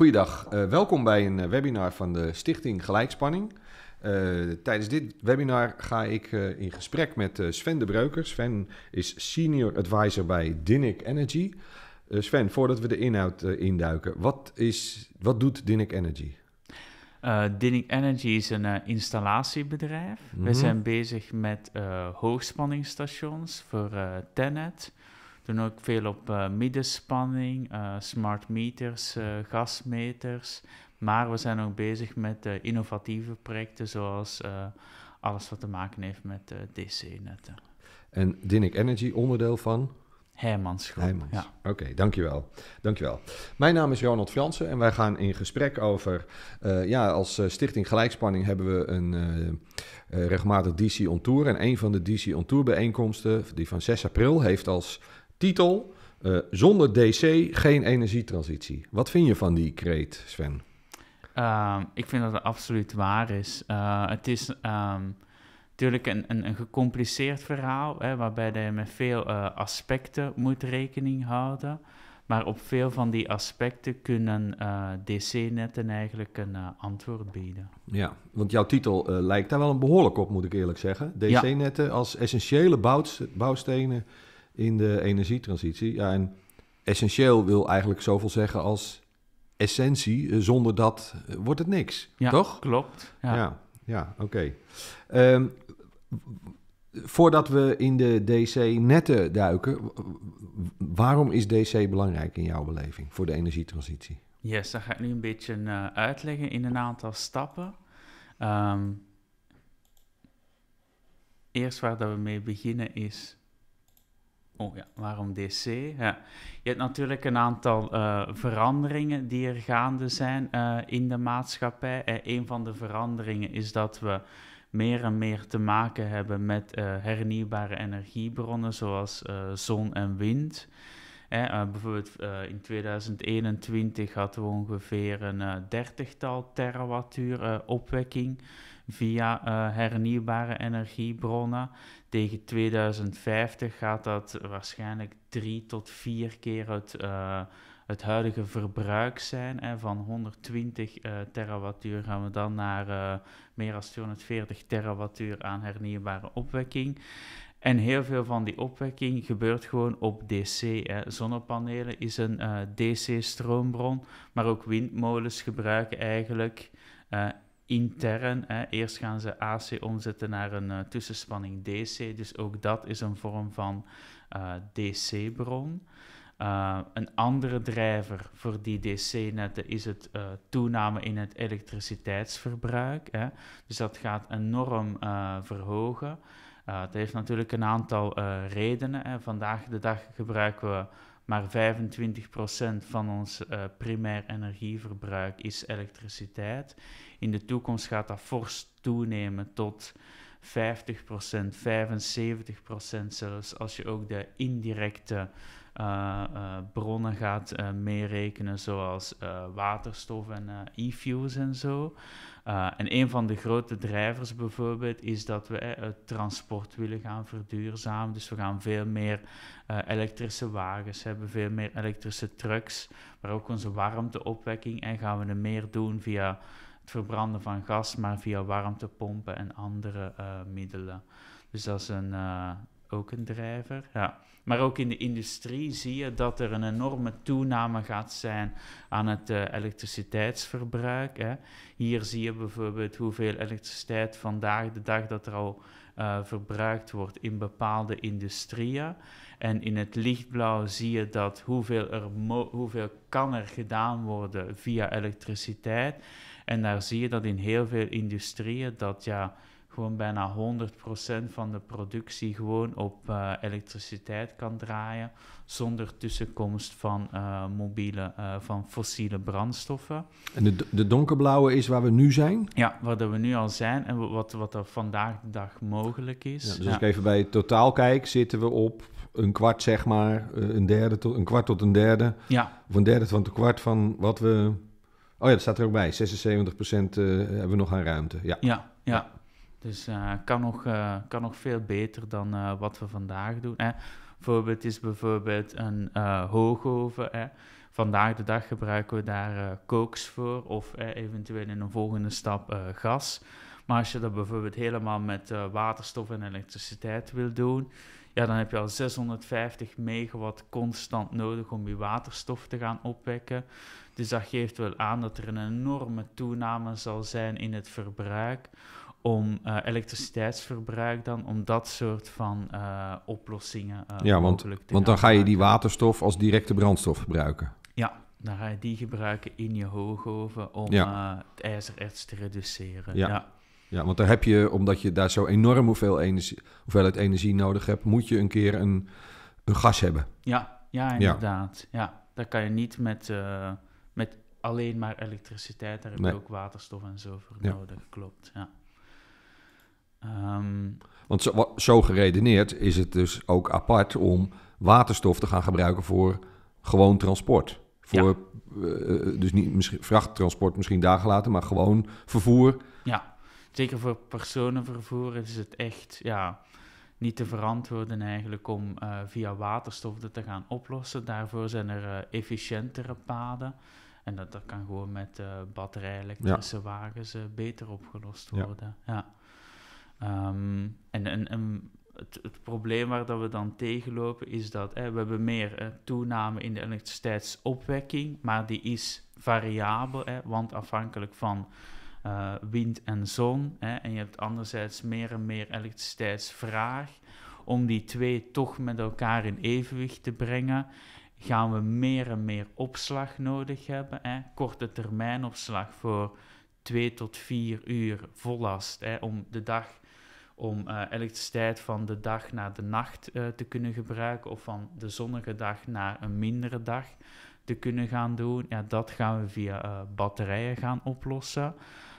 Goeiedag, uh, welkom bij een eh, webinar van de Stichting Gelijkspanning. Eh, tijdens dit webinar ga ik in gesprek met Sven de Breuker. Sven is Senior Advisor bij Dinic Energy. Sven, voordat we de inhoud induiken, wat, is, wat doet Dinic Energy? Uh, Dinic Energy is een installatiebedrijf. We mhm. zijn bezig met hoogspanningstations voor Tenet, doen ook veel op uh, middenspanning, eh, smart meters, uh, gasmeters. Maar we zijn ook bezig met innovatieve projecten, zoals alles wat te maken heeft met DC-netten. En Dinic Energy, onderdeel van? Heijmans Groep. Ja. Oké, dankjewel. dankjewel. Mijn naam is Ronald Fransen en wij gaan in gesprek over... ja, als Stichting Gelijkspanning hebben we een regelmatig DC ontour En een van de DC On bijeenkomsten, die van 6 april, heeft als Titel: eh, Zonder DC geen energietransitie. Wat vind je van die kreet, Sven? Ehm, ik vind dat het absoluut waar is. Eh, het is ehm, natuurlijk een, een, een, gecompliceerd verhaal, hè, waarbij je met veel eh, aspecten moet rekening houden. Maar op veel van die aspecten kunnen DC-netten eigenlijk een antwoord bieden. Ja, want jouw titel lijkt daar wel een behoorlijk op, moet ik eerlijk zeggen. DC-netten als essentiële bouwstenen in de energietransitie. Ja, en essentieel wil eigenlijk zoveel zeggen als essentie. Eh, zonder dat eh, wordt het niks, ja, toch? Klopt. Ja, ja, ja oké. Ehm, voordat we in de DC-netten duiken, waarom is DC belangrijk in jouw beleving voor de energietransitie? Yes, dat ga ik nu een beetje eh, uitleggen in een aantal stappen. Ehm, eerst waar dat we mee beginnen is Oh ja, waarom DC? Ja. Je hebt natuurlijk een aantal eh, veranderingen die er gaande zijn eh, in de maatschappij. Eh, een van de veranderingen is dat we meer en meer te maken hebben met hernieuwbare energiebronnen zoals zon en wind. Eh, bijvoorbeeld in 2021 hadden we ongeveer een dertigtal terawattuur opwekking via hernieuwbare energiebronnen. Tegen 2050 gaat dat waarschijnlijk drie tot vier keer het, eh, het huidige verbruik zijn. Hè. Van 120 uh, eh, terawattuur gaan we dan naar eh, meer dan 240 terawattuur aan hernieuwbare opwekking. En heel veel van die opwekking gebeurt gewoon op DC. Hè. Zonnepanelen is een DC-stroombron, maar ook windmolens gebruiken eigenlijk intern. Hè. Eerst gaan ze AC omzetten naar een eh, tussenspanning DC. Dus ook dat is een vorm van eh, DC-bron. Eh, een andere drijver voor die DC-netten is het toename in het elektriciteitsverbruik. Hè. Dus dat gaat enorm verhogen. het heeft natuurlijk een aantal redenen. Hè. Vandaag de dag gebruiken we maar 25% van ons uh, primair energieverbruik is elektriciteit. In de toekomst gaat dat fors toenemen tot 50%, 75% zelfs, als je ook de indirecte eh, eh, bronnen gaat meerekenen, zoals waterstof en e-fuels en zo. Eh, en een van de grote drijvers bijvoorbeeld is dat we eh, het transport willen gaan verduurzamen. Dus we gaan veel meer eh, elektrische wagens hebben, veel meer elektrische trucks, maar ook onze warmteopwekking. En gaan we er meer doen via het verbranden van gas, maar via warmtepompen en andere middelen. Dus dat is een, ook een drijver. Ja. Maar ook in de industrie zie je dat er een enorme toename gaat zijn aan het eh, elektriciteitsverbruik. Hè. Hier zie je bijvoorbeeld hoeveel elektriciteit vandaag de dag dat er al eh, verbruikt wordt in bepaalde industrieën. En in het lichtblauw zie je dat hoeveel, er hoeveel kan er gedaan worden via elektriciteit. En daar zie je dat in heel veel industrieën dat ja gewoon bijna 100% van de productie gewoon op eh, elektriciteit kan draaien zonder tussenkomst van eh, mobiele, eh, van fossiele brandstoffen. En de, de donkerblauwe is waar we nu zijn? Ja, waar we nu al zijn en wat, wat er vandaag de dag mogelijk is. Ja, dus als ik even bij totaal kijk, zitten we op een kwart, zeg maar, een, derde tot, een kwart tot een derde. Ja. Of een derde van een kwart van wat we... Oh ja, dat staat er ook bij. 76% hebben we nog aan ruimte. Ja, ja. ja. Dus eh, kan, nog, eh, kan nog veel beter dan eh, wat we vandaag doen. Hè. Voorbeeld is bijvoorbeeld een hoogoven. Hè. Vandaag de dag gebruiken we daar kooks voor of eventueel in een volgende stap gas. Maar als je dat bijvoorbeeld helemaal met waterstof en elektriciteit wil doen, ja, dan heb je al 650 megawatt constant nodig om je waterstof te gaan opwekken. Dus dat geeft wel aan dat er een enorme toename zal zijn in het verbruik om eh, elektriciteitsverbruik dan, om dat soort van eh, oplossingen eh, ja, want, mogelijk te want dan ga je die waterstof als directe brandstof gebruiken. Ja, dan ga je die gebruiken in je hoogoven om het ijzererts te reduceren. Ja. ja. want daar heb je, omdat je daar zo enorm hoeveel energie, hoeveelheid energie nodig hebt, moet je een keer een, een gas hebben. Ja, ja inderdaad. Ja. daar kan je niet met, met alleen maar elektriciteit, daar heb je ook waterstof en zo voor nodig, klopt. Ja. Ehm, Want zo, geredeneerd is het dus ook apart om waterstof te gaan gebruiken voor gewoon transport. Voor, eh, eh, dus niet misschien, vrachttransport misschien dagen later, maar gewoon vervoer. Ja, zeker voor personenvervoer is het echt ja, niet te verantwoorden eigenlijk om eh, via waterstof dat te gaan oplossen. Daarvoor zijn er efficiëntere paden. En dat, dat kan gewoon met batterij-elektrische wagens beter opgelost worden. ja. Ehm, en, en, het, probleem waar dat we dan tegenlopen is dat hè, we hebben meer hè, toename in de elektriciteitsopwekking, maar die is variabel, hè, want afhankelijk van eh, wind en zon. Hè, en je hebt anderzijds meer en meer elektriciteitsvraag. Om die twee toch met elkaar in evenwicht te brengen, gaan we meer en meer opslag nodig hebben. Hè. Korte termijn opslag voor twee tot vier uur vollast hè, om de dag om eh, elektriciteit van de dag naar de nacht eh, te kunnen gebruiken of van de zonnige dag naar een mindere dag te kunnen gaan doen. Ja, dat gaan we via eh, batterijen gaan oplossen.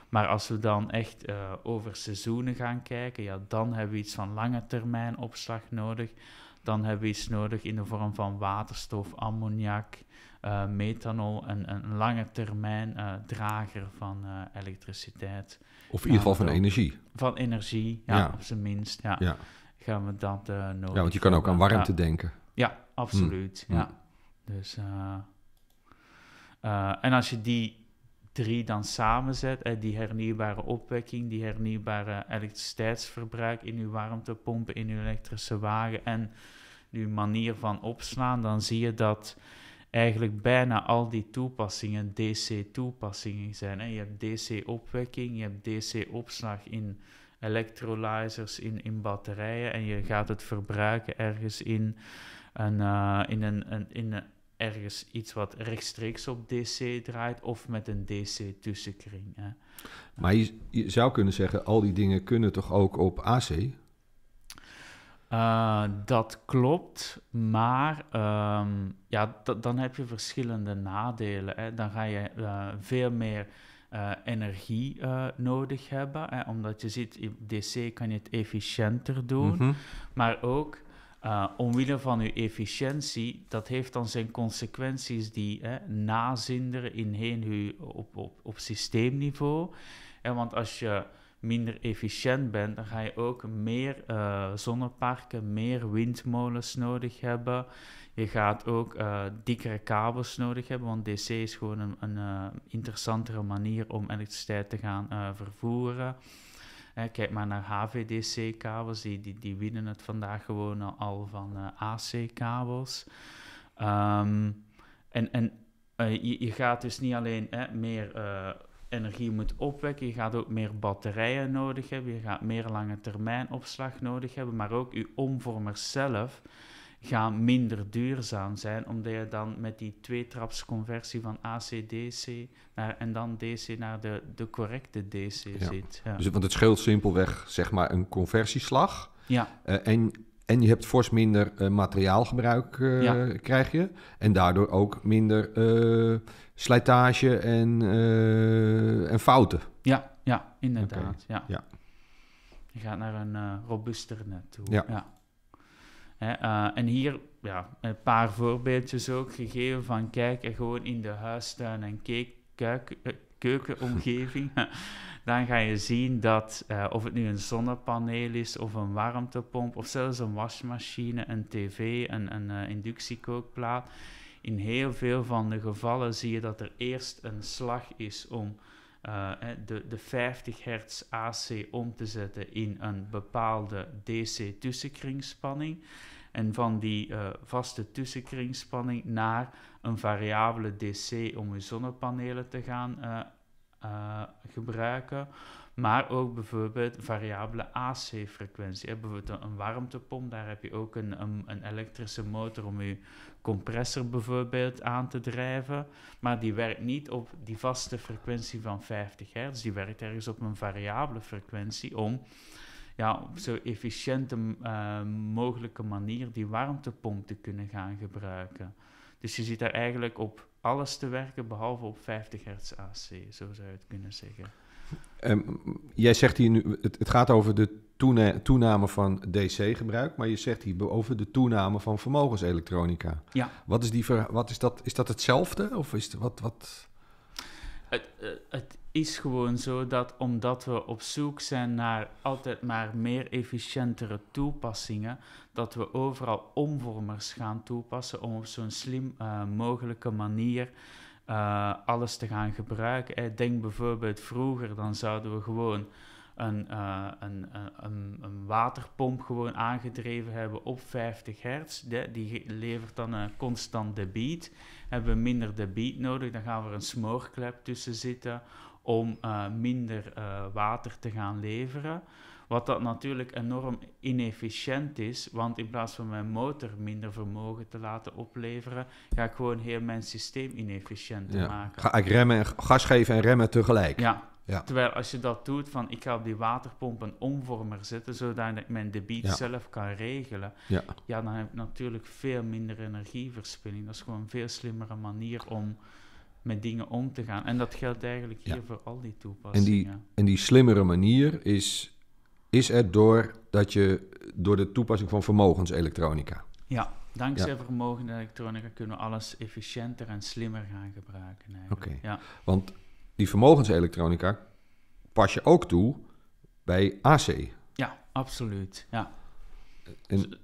Maar als we dan echt over seizoenen gaan kijken, ja, dan hebben we iets van lange termijn opslag nodig. Dan hebben we iets nodig in de vorm van waterstof, ammoniak, methanol en een lange termijn drager van elektriciteit. Of in ieder geval van energie. Van energie, ja, op zijn minst. Ja. Gaan we dat uh, nodig Ja, want je kan ook aan warmte denken. Ja, absoluut. Hmm. Ja. Hmm. Dus, eh, eh, en als je die drie dan samenzet, die hernieuwbare opwekking, die hernieuwbare elektriciteitsverbruik in uw warmtepompen, in uw elektrische wagen en uw manier van opslaan, dan zie je dat eigenlijk bijna al die toepassingen DC-toepassingen zijn. Je hebt DC-opwekking, je hebt DC-opslag in electrolyzers, in, in batterijen en je gaat het verbruiken ergens in, een, eh, in, een, een in een, ergens iets wat rechtstreeks op DC draait of met een DC-tussenkring. Maar je, je zou kunnen zeggen, al die dingen kunnen toch ook op AC? Eh, dat klopt, maar ehm, ja, dan heb je verschillende nadelen. Hè. Dan ga je eh, veel meer eh, energie nodig hebben, hè, omdat je ziet, in DC kan je het efficiënter doen, mhm. maar ook omwille van je efficiëntie, dat heeft dan zijn consequenties die hè, nazinderen in op, op, op systeemniveau. En want als je minder efficiënt bent, dan ga je ook meer eh, zonneparken, meer windmolens nodig hebben. Je gaat ook uh, dikkere kabels nodig hebben, want DC is gewoon een, een eh, interessantere manier om elektriciteit te gaan vervoeren. kijk maar naar HVDC-kabels, die, die, die winnen het vandaag gewoon al van AC-kabels. Ehm, en en je, je, gaat dus niet alleen meer energie moet opwekken. Je gaat ook meer batterijen nodig hebben. Je gaat meer lange termijn opslag nodig hebben. Maar ook je omvormers zelf gaan minder duurzaam zijn. Omdat je dan met die tweetrapsconversie van AC-DC naar, en dan DC naar de, de correcte DC zit. Ja. Dus, want het scheelt simpelweg zeg maar een conversieslag. Ja. Eh, en en je hebt fors minder eh, materiaalgebruik, eh, krijg je. En daardoor ook minder eh, slijtage en, en fouten. Ja, ja inderdaad. Ja. Ja. Je gaat naar een robuuster net toe. Ja. en hier ja, een paar voorbeeldjes ook gegeven van kijk, gewoon in de huistuin en keek, keukenomgeving. dan ga je zien dat, eh, of het nu een zonnepaneel is, of een warmtepomp, of zelfs een wasmachine, een tv, een, een eh, inductiekookplaat. In heel veel van de gevallen zie je dat er eerst een slag is om eh, de, de 50 hertz AC om te zetten in een bepaalde DC-tussenkringspanning. En van die vaste tussenkringspanning naar een variabele DC om je zonnepanelen te gaan uh, uh, gebruiken. Maar ook bijvoorbeeld variabele AC-frequentie. Bijvoorbeeld een warmtepomp, daar heb je ook een, een, elektrische motor om je compressor bijvoorbeeld aan te drijven. Maar die werkt niet op die vaste frequentie van 50 hertz. Die werkt ergens op een variabele frequentie om ja, op zo efficiënte uh, mogelijke manier die warmtepomp te kunnen gaan gebruiken. Dus je ziet daar eigenlijk op alles te werken behalve op 50 hertz AC, zo zou je het kunnen zeggen. Ehm, jij zegt hier nu, het, gaat over de toename van DC-gebruik, maar je zegt hier over de toename van vermogenselektronica. Ja. Wat is, die wat is, dat, is dat hetzelfde? Of is, het, wat, wat... Het, eh, het, is gewoon zo dat omdat we op zoek zijn naar altijd maar meer efficiëntere toepassingen, dat we overal omvormers gaan toepassen om op zo'n slim eh, mogelijke manier eh, alles te gaan gebruiken. Eh, denk bijvoorbeeld vroeger, dan zouden we gewoon een, uh, een, een, een, waterpomp gewoon aangedreven hebben op 50 hertz. die levert dan een constant debiet. Hebben we minder debiet nodig, dan gaan we een smoorklep tussen zitten om eh, minder eh, water te gaan leveren. Wat dat natuurlijk enorm inefficiënt is, want in plaats van mijn motor minder vermogen te laten opleveren, ga ik gewoon heel mijn systeem inefficiënt te maken. Ga ik remmen, en gas geven en remmen tegelijk. Ja. Terwijl als je dat doet, van ik ga op die waterpomp een omvormer zetten, zodat ik mijn debiet zelf kan regelen, ja. ja, dan heb ik natuurlijk veel minder energieverspilling. Dat is gewoon een veel slimmere manier om met dingen om te gaan. En dat geldt eigenlijk hier voor al die toepassingen. En die, en die slimmere manier is, is er door, dat je, door de toepassing van vermogenselektronica. Ja, dankzij ja. vermogenselektronica kunnen we alles efficiënter en slimmer gaan gebruiken. Oké, ja. want die vermogenselektronica pas je ook toe bij AC. Ja, absoluut. Ja.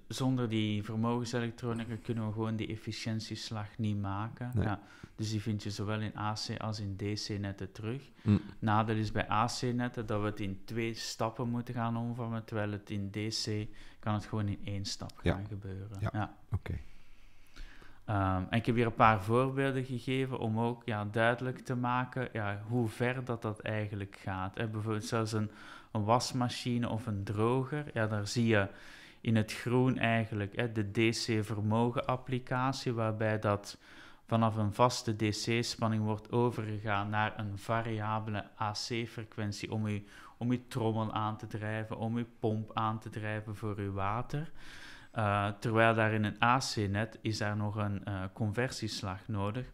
Zonder die vermogenselektronica kunnen we gewoon die efficiëntieslag niet maken. Ja, dus die vind je zowel in AC als in DC-netten terug. Hm. Nadeel is bij AC-netten dat we het in twee stappen moeten gaan omvormen, terwijl het in DC kan het gewoon in één stap gaan gebeuren. Ja, ja. oké. Ehm, en ik heb hier een paar voorbeelden gegeven om ook ja, duidelijk te maken ja, hoe ver dat, dat eigenlijk gaat. bijvoorbeeld zelfs een, een wasmachine of een droger, ja, daar zie je in het groen eigenlijk hè, de DC-vermogen-applicatie, waarbij dat vanaf een vaste DC-spanning wordt overgegaan naar een variabele AC-frequentie om je, om trommel aan te drijven, om je pomp aan te drijven voor je water. Eh, terwijl daar in een AC-net is daar nog een eh, conversieslag nodig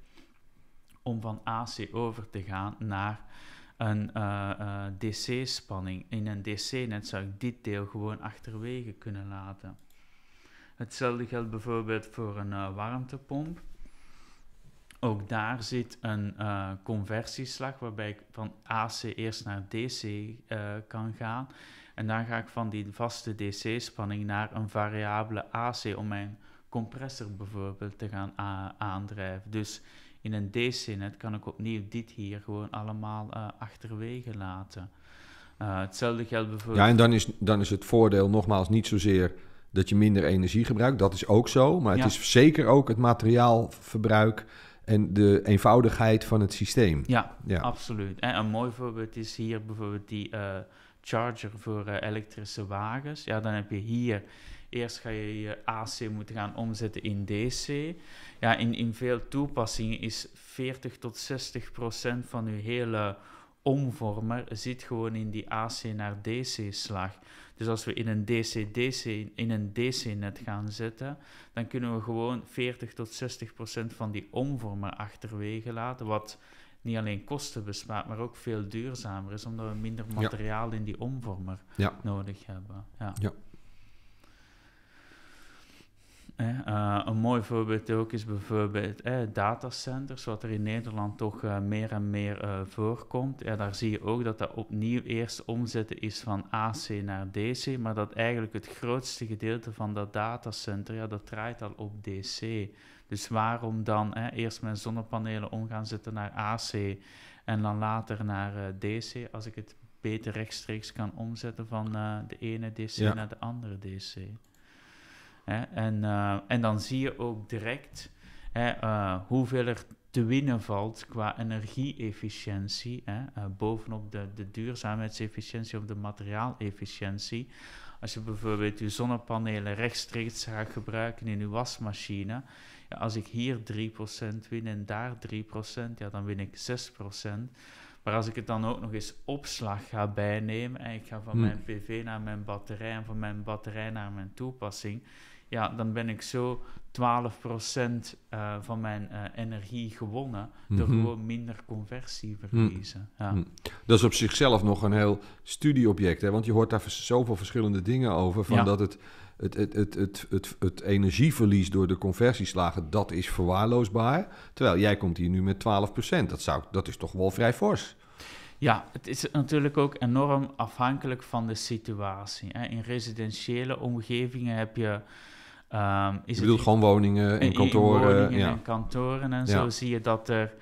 om van AC over te gaan naar een eh, eh, DC-spanning. In een DC-net zou ik dit deel gewoon achterwege kunnen laten. Hetzelfde geldt bijvoorbeeld voor een eh, warmtepomp. Ook daar zit een conversieslag waarbij ik van AC eerst naar DC kan gaan. En dan ga ik van die vaste DC-spanning naar een variabele AC om mijn compressor bijvoorbeeld te gaan aandrijven. Dus in een d net kan ik opnieuw dit hier gewoon allemaal eh, achterwege laten. Eh, hetzelfde geldt bijvoorbeeld... Ja, en dan is, dan is het voordeel nogmaals niet zozeer dat je minder energie gebruikt. Dat is ook zo, maar het is zeker ook het materiaalverbruik en de eenvoudigheid van het systeem. Ja, ja. absoluut. En een mooi voorbeeld is hier bijvoorbeeld die eh, charger voor elektrische wagens. Ja, dan heb je hier Eerst ga je je AC moeten gaan omzetten in DC. Ja, in, in veel toepassingen is 40 tot 60 procent van je hele omvormer zit gewoon in die AC naar DC slag. Dus als we in een DC-DC in een DC-net gaan zetten, dan kunnen we gewoon 40 tot 60 procent van die omvormer achterwege laten. Wat niet alleen kosten bespaart, maar ook veel duurzamer is, omdat we minder materiaal in die omvormer nodig hebben. Ja. ja. Eh, een mooi voorbeeld ook is bijvoorbeeld datacenters, wat er in Nederland toch eh, meer en meer eh, voorkomt. Ja, daar zie je ook dat dat opnieuw eerst omzetten is van AC naar DC, maar dat eigenlijk het grootste gedeelte van dat datacenter, ja, dat draait al op DC. Dus waarom dan eerst mijn zonnepanelen om gaan zetten naar AC en dan later naar DC, als ik het beter rechtstreeks kan omzetten van de ene DC naar de andere DC? Hè? En, eh, en dan zie je ook direct hè, eh, hoeveel er te winnen valt qua energie-efficiëntie, hè? Eh, bovenop de, de duurzaamheidsefficiëntie of de materiaalefficiëntie. Als je bijvoorbeeld je zonnepanelen rechtstreeks gaat gebruiken in je wasmachine, ja, als ik hier 3% win en daar 3%, ja, dan win ik 6%. Maar als ik het dan ook nog eens opslag ga bijnemen en ik ga van hm. mijn PV naar mijn batterij en van mijn batterij naar mijn toepassing, ja, dan ben ik zo 12% uh, eh, van mijn eh, energie gewonnen door mhm. gewoon minder conversie mhm. verliezen. Ja. Mhm. Dat is op zichzelf nog een heel studieobject, hè? want je hoort daar zoveel verschillende dingen over. Van dat het, het, het, het, het, het, het, energieverlies door de conversieslagen, dat is verwaarloosbaar. Terwijl jij komt hier nu met 12%. Dat, zou, dat is toch wel vrij fors. Ja, het is natuurlijk ook enorm afhankelijk van de situatie. In residentiële omgevingen heb je Um, is bedoelt gewoon woningen en kantoren. Woningen ja. en kantoren en zo zie je dat er...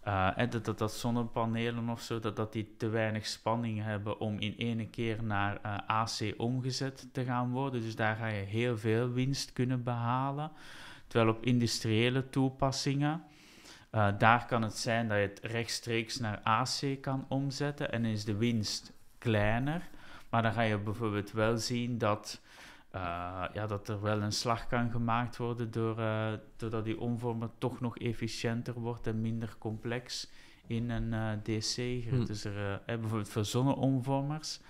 Eh, eh, dat, dat, dat, zonnepanelen of zo, dat, dat die te weinig spanning hebben om in ene keer naar eh, AC omgezet te gaan worden. Dus daar ga je heel veel winst kunnen behalen. Terwijl op industriële toepassingen, daar kan het zijn dat je het rechtstreeks naar AC kan omzetten en is de winst kleiner. Maar dan ga je bijvoorbeeld wel zien dat eh, ja, dat er wel een slag kan gemaakt worden door, uh, doordat die omvormer toch nog efficiënter wordt en minder complex in een eh, DC. Hm. Dus er, bijvoorbeeld voor zonne omvormers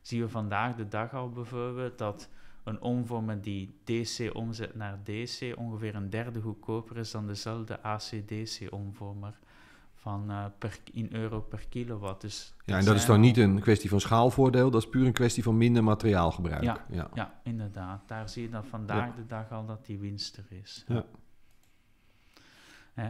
zien we vandaag de dag al bijvoorbeeld dat een omvormer die DC omzet naar DC ongeveer een derde goedkoper is dan dezelfde AC-DC-omvormer van eh, per, in euro per kilowatt. Dus ja, en dat is dan niet een kwestie van schaalvoordeel, dat is puur een kwestie van minder materiaalgebruik. Ja, ja. ja inderdaad. Daar zie je dan vandaag de dag al dat die winst er is. Ja. Hè,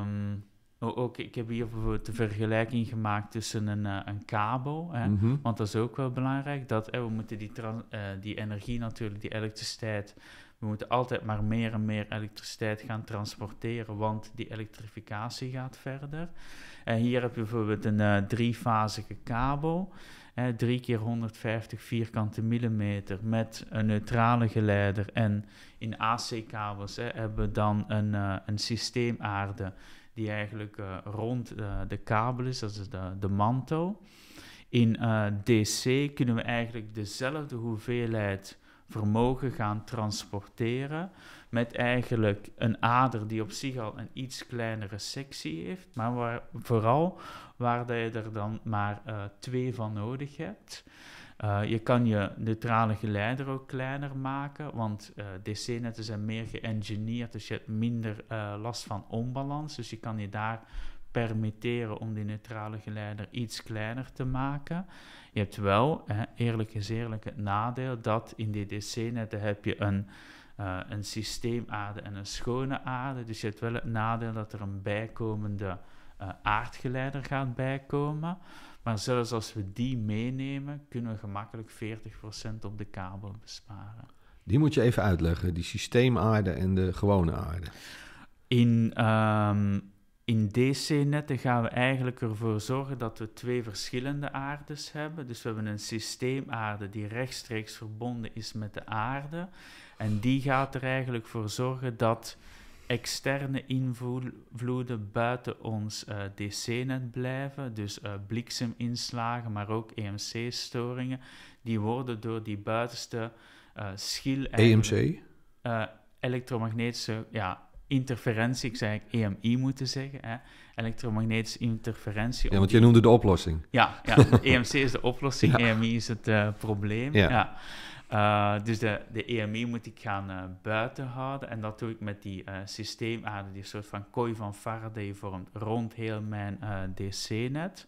um, ook, ik heb hier bijvoorbeeld de vergelijking gemaakt tussen een, eh, een kabel, hè, mhm. want dat is ook wel belangrijk, dat we moeten die, eh, die energie natuurlijk, die elektriciteit, we moeten altijd maar meer en meer elektriciteit gaan transporteren, want die elektrificatie gaat verder. En hier heb je bijvoorbeeld een uh, driefazige kabel, hè, 3 keer 150 vierkante millimeter met een neutrale geleider. En in AC-kabels hebben we dan een, eh, een systeemaarde die eigenlijk eh, rond de kabel is, dat is de, de mantel. In DC kunnen we eigenlijk dezelfde hoeveelheid vermogen gaan transporteren. Met eigenlijk een ader die op zich al een iets kleinere sectie heeft. Maar waar, vooral waar dat je er dan maar eh, twee van nodig hebt. Eh, je kan je neutrale geleider ook kleiner maken, want eh, DC-netten zijn meer geëngineerd, dus je hebt minder last van onbalans. Dus je kan je daar permitteren om die neutrale geleider iets kleiner te maken. Je hebt wel, hè, eerlijk is eerlijk, het nadeel dat in dc netten heb je een, eh, een systeemaarde en een schone aarde. Dus je hebt wel het nadeel dat er een bijkomende eh, aardgeleider gaat bijkomen. Maar zelfs als we die meenemen, kunnen we gemakkelijk 40% op de kabel besparen. Die moet je even uitleggen, die systeemaarde en de gewone aarde. In ehm, in DC-netten gaan we eigenlijk ervoor zorgen dat we twee verschillende aardes hebben. Dus we hebben een systeemaarde die rechtstreeks verbonden is met de aarde. En die gaat er eigenlijk voor zorgen dat externe invloeden buiten ons eh, DC-net blijven. Dus eh, blikseminslagen, maar ook EMC-storingen. Die worden door die buitenste uh, schil... EMC? E elektromagnetische, ja, interferentie, ik zei EMI e moeten zeggen, hè? elektromagnetische interferentie. Ja, want je noemde de oplossing. Ja, ja EMC is de oplossing, EMI is het eh, probleem. Ja. Eh, dus de, de EMI moet ik gaan uh, buiten houden en dat doe ik met die systeemader die soort van kooi van Faraday vormt rond heel mijn DC-net.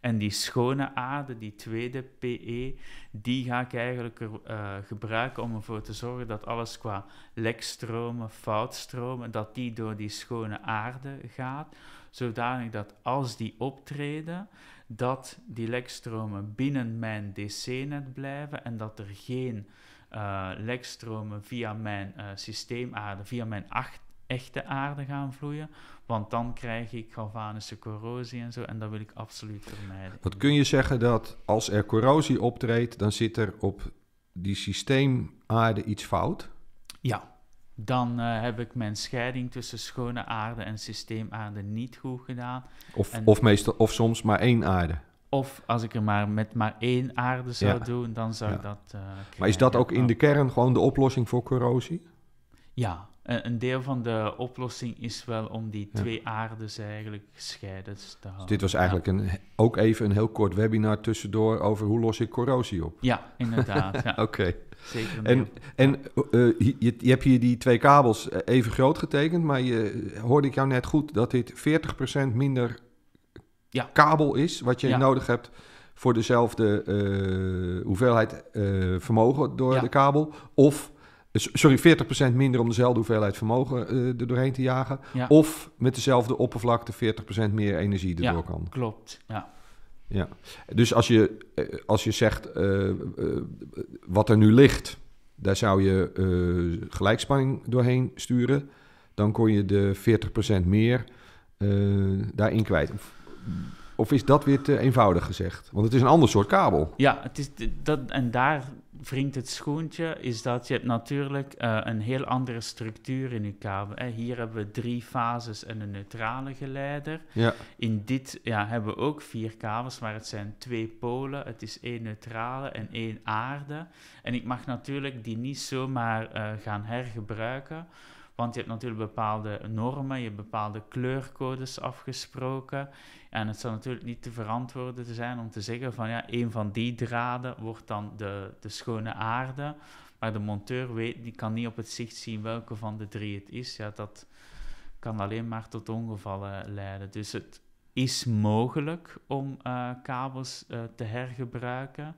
En die schone aarde, die tweede PE, die ga ik eigenlijk uh, gebruiken om ervoor te zorgen dat alles qua lekstromen, foutstromen, dat die door die schone aarde gaat. Zodanig dat als die optreden, dat die lekstromen binnen mijn DC-net blijven en dat er geen eh, lekstromen via mijn eh, systeemaarde, via mijn acht echte aarde gaan vloeien. Want dan krijg ik galvanische corrosie en zo. En dat wil ik absoluut vermijden. Wat kun je zeggen dat als er corrosie optreedt, dan zit er op die systeemaarde iets fout? Ja, dan eh, heb ik mijn scheiding tussen schone aarde en systeemaarde niet goed gedaan. Of, of, meestal, of soms maar één aarde. Of als ik er maar met maar één aarde zou doen, dan zou ik dat. Eh, maar is dat ook in de kern gewoon de oplossing voor corrosie? Ja, eh, een deel van de oplossing is wel om die twee aardes eigenlijk gescheiden te dus houden. dit was eigenlijk een, ook even een heel kort webinar tussendoor over hoe los ik corrosie op. Ja, inderdaad. Ja. Oké. Zeker. En, en eh, je, je, hebt hier die twee kabels eh, even groot getekend, maar je, hoorde ik jou net goed dat dit 40% minder kabel is wat je nodig hebt voor dezelfde hoeveelheid vermogen door de kabel. Of sorry, 40% minder om dezelfde hoeveelheid vermogen eh, er doorheen te jagen. Of met dezelfde oppervlakte 40% meer energie erdoor ja, kan. Klopt, ja. ja. Dus als je, eh, als je zegt eh, wat er nu ligt, daar zou je gelijkspanning doorheen sturen. Dan kon je de 40% meer daarin kwijt. Of is dat weer te eenvoudig gezegd? Want het is een ander soort kabel. Ja, het is dat, en daar Vriend het schoentje, is dat je hebt natuurlijk eh, een heel andere structuur in je kabel. Hè. Hier hebben we drie fases en een neutrale geleider. Ja. In dit ja, hebben we ook vier kabels, maar het zijn twee polen. Het is één neutrale en één aarde. En ik mag natuurlijk die niet zomaar eh, gaan hergebruiken. Want je hebt natuurlijk bepaalde normen, je hebt bepaalde kleurcodes afgesproken. En het zal natuurlijk niet te verantwoorden zijn om te zeggen van ja, een van die draden wordt dan de, de schone aarde. Maar de monteur weet, die kan niet op het zicht zien welke van de drie het is. Ja, dat kan alleen maar tot ongevallen leiden. Dus het is mogelijk om eh, kabels eh, te hergebruiken.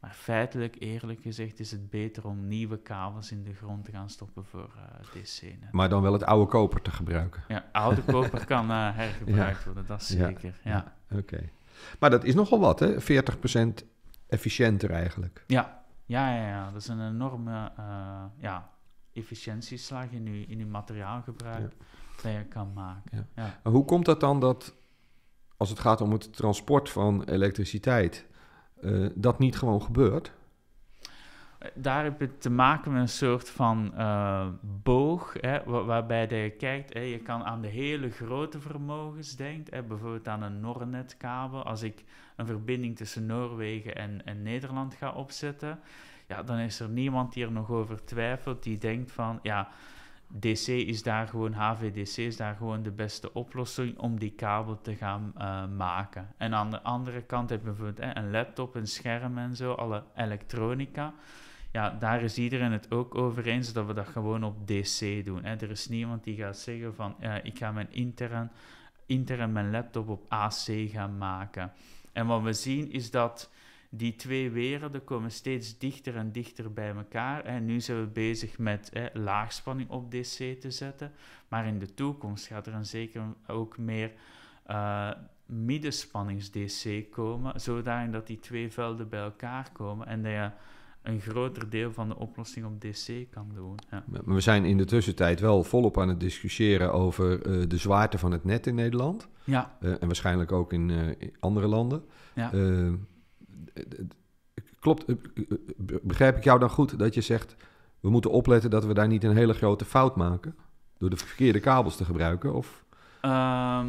Maar feitelijk, eerlijk gezegd, is het beter om nieuwe kabels in de grond te gaan stoppen voor uh, eh, dc Maar dan wel het oude koper te gebruiken. Ja, oude koper kan eh, hergebruikt worden, dat is zeker. Ja. Oké. Maar dat is nogal wat, hè? 40% efficiënter eigenlijk. Ja, ja, ja, ja. dat is een enorme uh, ja, efficiëntieslag in je in uw materiaalgebruik dat je kan maken. Hoe komt dat dan dat, als het gaat om het transport van elektriciteit eh, dat niet gewoon gebeurt? Daar heb je te maken met een soort van eh, boog, hè, waarbij je kijkt, hè, je kan aan de hele grote vermogens denkt, bijvoorbeeld aan een Nornet-kabel. Als ik een verbinding tussen Noorwegen en, en Nederland ga opzetten, ja, dan is er niemand die er nog over twijfelt, die denkt van, ja, DC is daar gewoon, HVDC is daar gewoon de beste oplossing om die kabel te gaan eh, maken. En aan de andere kant heb je bijvoorbeeld een laptop, een scherm en zo, alle elektronica. Ja, daar is iedereen het ook over eens dat we dat gewoon op DC doen. Hè. Er is niemand die gaat zeggen van ik ga mijn intern, intern mijn laptop op AC gaan maken. En wat we zien is dat die twee werelden komen steeds dichter en dichter bij elkaar. En nu zijn we bezig met laagspanning op DC te zetten. Maar in de toekomst gaat er dan zeker ook meer eh, middenspannings DC komen, zodanig dat die twee velden bij elkaar komen en dat je een groter deel van de oplossing op DC kan doen. Ja. Maar we zijn in de tussentijd wel volop aan het discussiëren over eh, de zwaarte van het net in Nederland. Ja. Eh, en waarschijnlijk ook in, in andere landen. Ja klopt, eh, eh, begrijp ik jou dan goed dat je zegt, we moeten opletten dat we daar niet een hele grote fout maken door de verkeerde kabels te gebruiken? Of? Ehm,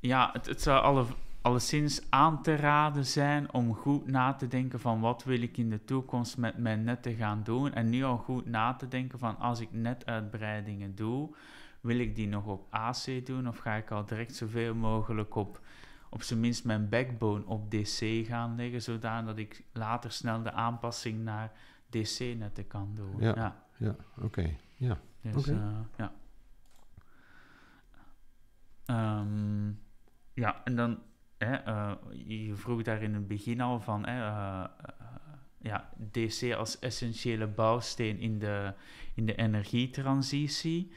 ja, het, zou alle, alleszins aan te raden zijn om goed na te denken van wat wil ik in de toekomst met mijn netten gaan doen. En nu al goed na te denken van als ik netuitbreidingen doe, wil ik die nog op AC doen of ga ik al direct zoveel mogelijk op op zijn minst mijn backbone op DC gaan leggen, zodat ik later snel de aanpassing naar DC-netten kan doen. Ja, ja. oké. Ja. Dus, eh, ja. Ehm, ja, en dan, hè, eh, je vroeg daar in het begin al van, hè, eh, ja, DC als essentiële bouwsteen in de, in de energietransitie.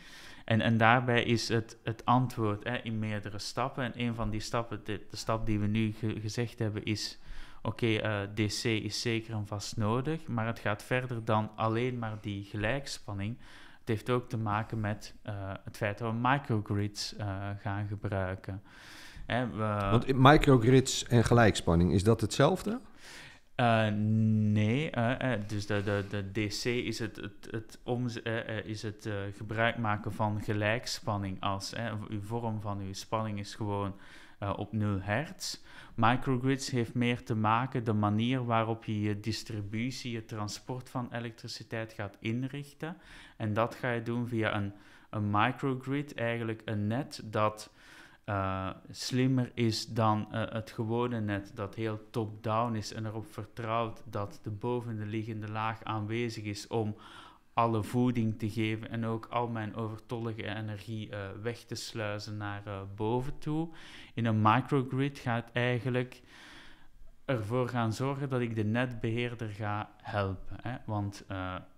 En, en daarbij is het, het antwoord hè, in meerdere stappen. En een van die stappen, de, stap die we nu gezegd hebben, is: oké, eh, DC is zeker en vast nodig, maar het gaat verder dan alleen maar die gelijkspanning. Het heeft ook te maken met eh, het feit dat we microgrids eh, gaan gebruiken. Hè, we... Want microgrids en gelijkspanning, is dat hetzelfde? nee, eh, eh, dus de, de, de DC is het, het, het, om, eh, is het gebruik maken van gelijkspanning als uw vorm van uw spanning is gewoon op 0 hertz. Microgrids heeft meer te maken de manier waarop je je distributie, je transport van elektriciteit gaat inrichten. En dat ga je doen via een, een microgrid, eigenlijk een net dat eh, slimmer is dan eh, het gewone net, dat heel top-down is en erop vertrouwt dat de bovenliggende laag aanwezig is om alle voeding te geven en ook al mijn overtollige energie eh, weg te sluizen naar boven toe. In een microgrid gaat eigenlijk ervoor gaan zorgen dat ik de netbeheerder ga helpen. Hè? Want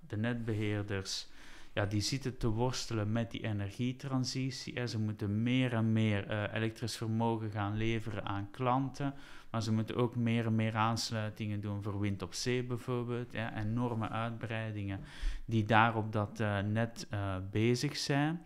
de netbeheerders ja, die zitten te worstelen met die energietransitie. Ze moeten meer en meer eh, elektrisch vermogen gaan leveren aan klanten. Maar ze moeten ook meer en meer aansluitingen doen voor wind op zee bijvoorbeeld. Ja, enorme uitbreidingen die daar op dat eh, net eh, bezig zijn.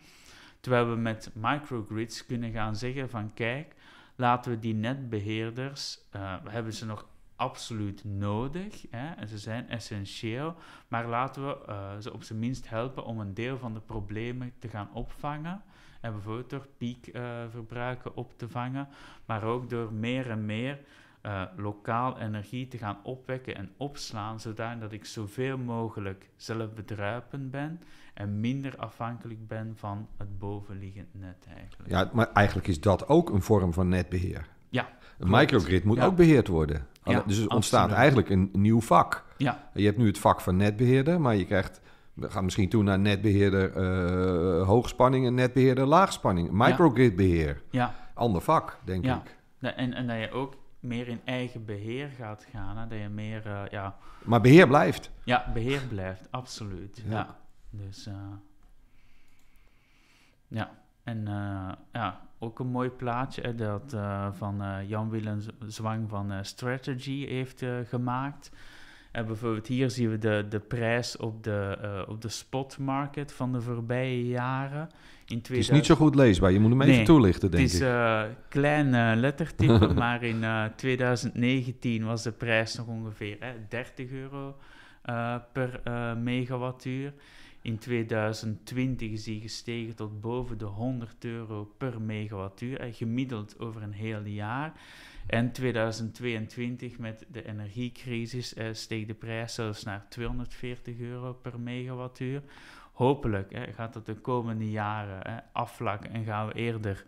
Terwijl we met microgrids kunnen gaan zeggen van kijk, laten we die netbeheerders, hebben ze nog absoluut nodig hè, en ze zijn essentieel, maar laten we eh, ze op zijn minst helpen om een deel van de problemen te gaan opvangen. En bijvoorbeeld door piekverbruiken eh, op te vangen, maar ook door meer en meer eh, lokaal energie te gaan opwekken en opslaan, zodat ik zoveel mogelijk zelfbedruipend ben en minder afhankelijk ben van het bovenliggend net eigenlijk. Ja, maar eigenlijk is dat ook een vorm van netbeheer. Ja. microgrid moet ook beheerd worden. Ja, dus er ontstaat eigenlijk een nieuw vak. Ja. Je hebt nu het vak van netbeheerder, maar je krijgt... We gaan misschien toe naar netbeheerder uh, eh, hoogspanning en netbeheerder laagspanning. Microgridbeheer. Ja. Ander vak, denk ik. En, en dat je ook meer in eigen beheer gaat gaan. Dat je meer, eh, ja... Maar beheer blijft. Ja, beheer blijft, absoluut. Ja. Dus, eh, ja. En uh, ja, ook een mooi plaatje dat uh, van uh, eh, Jan Willem Zwang van Strategy heeft gemaakt. En bijvoorbeeld hier zien we de, de prijs op de, op de spotmarket van de voorbije jaren. In 2000... Het is niet zo goed leesbaar, je moet hem even toelichten, denk ik. Het is een klein lettertype, maar in 2019 was de prijs nog ongeveer hè, 30 euro per megawattuur in 2020 is die gestegen tot boven de 100 euro per megawattuur, eh, gemiddeld over een heel jaar. En 2022 met de energiecrisis eh, steeg de prijs zelfs naar 240 euro per megawattuur. Hopelijk eh, gaat dat de komende jaren eh, afvlakken en gaan we eerder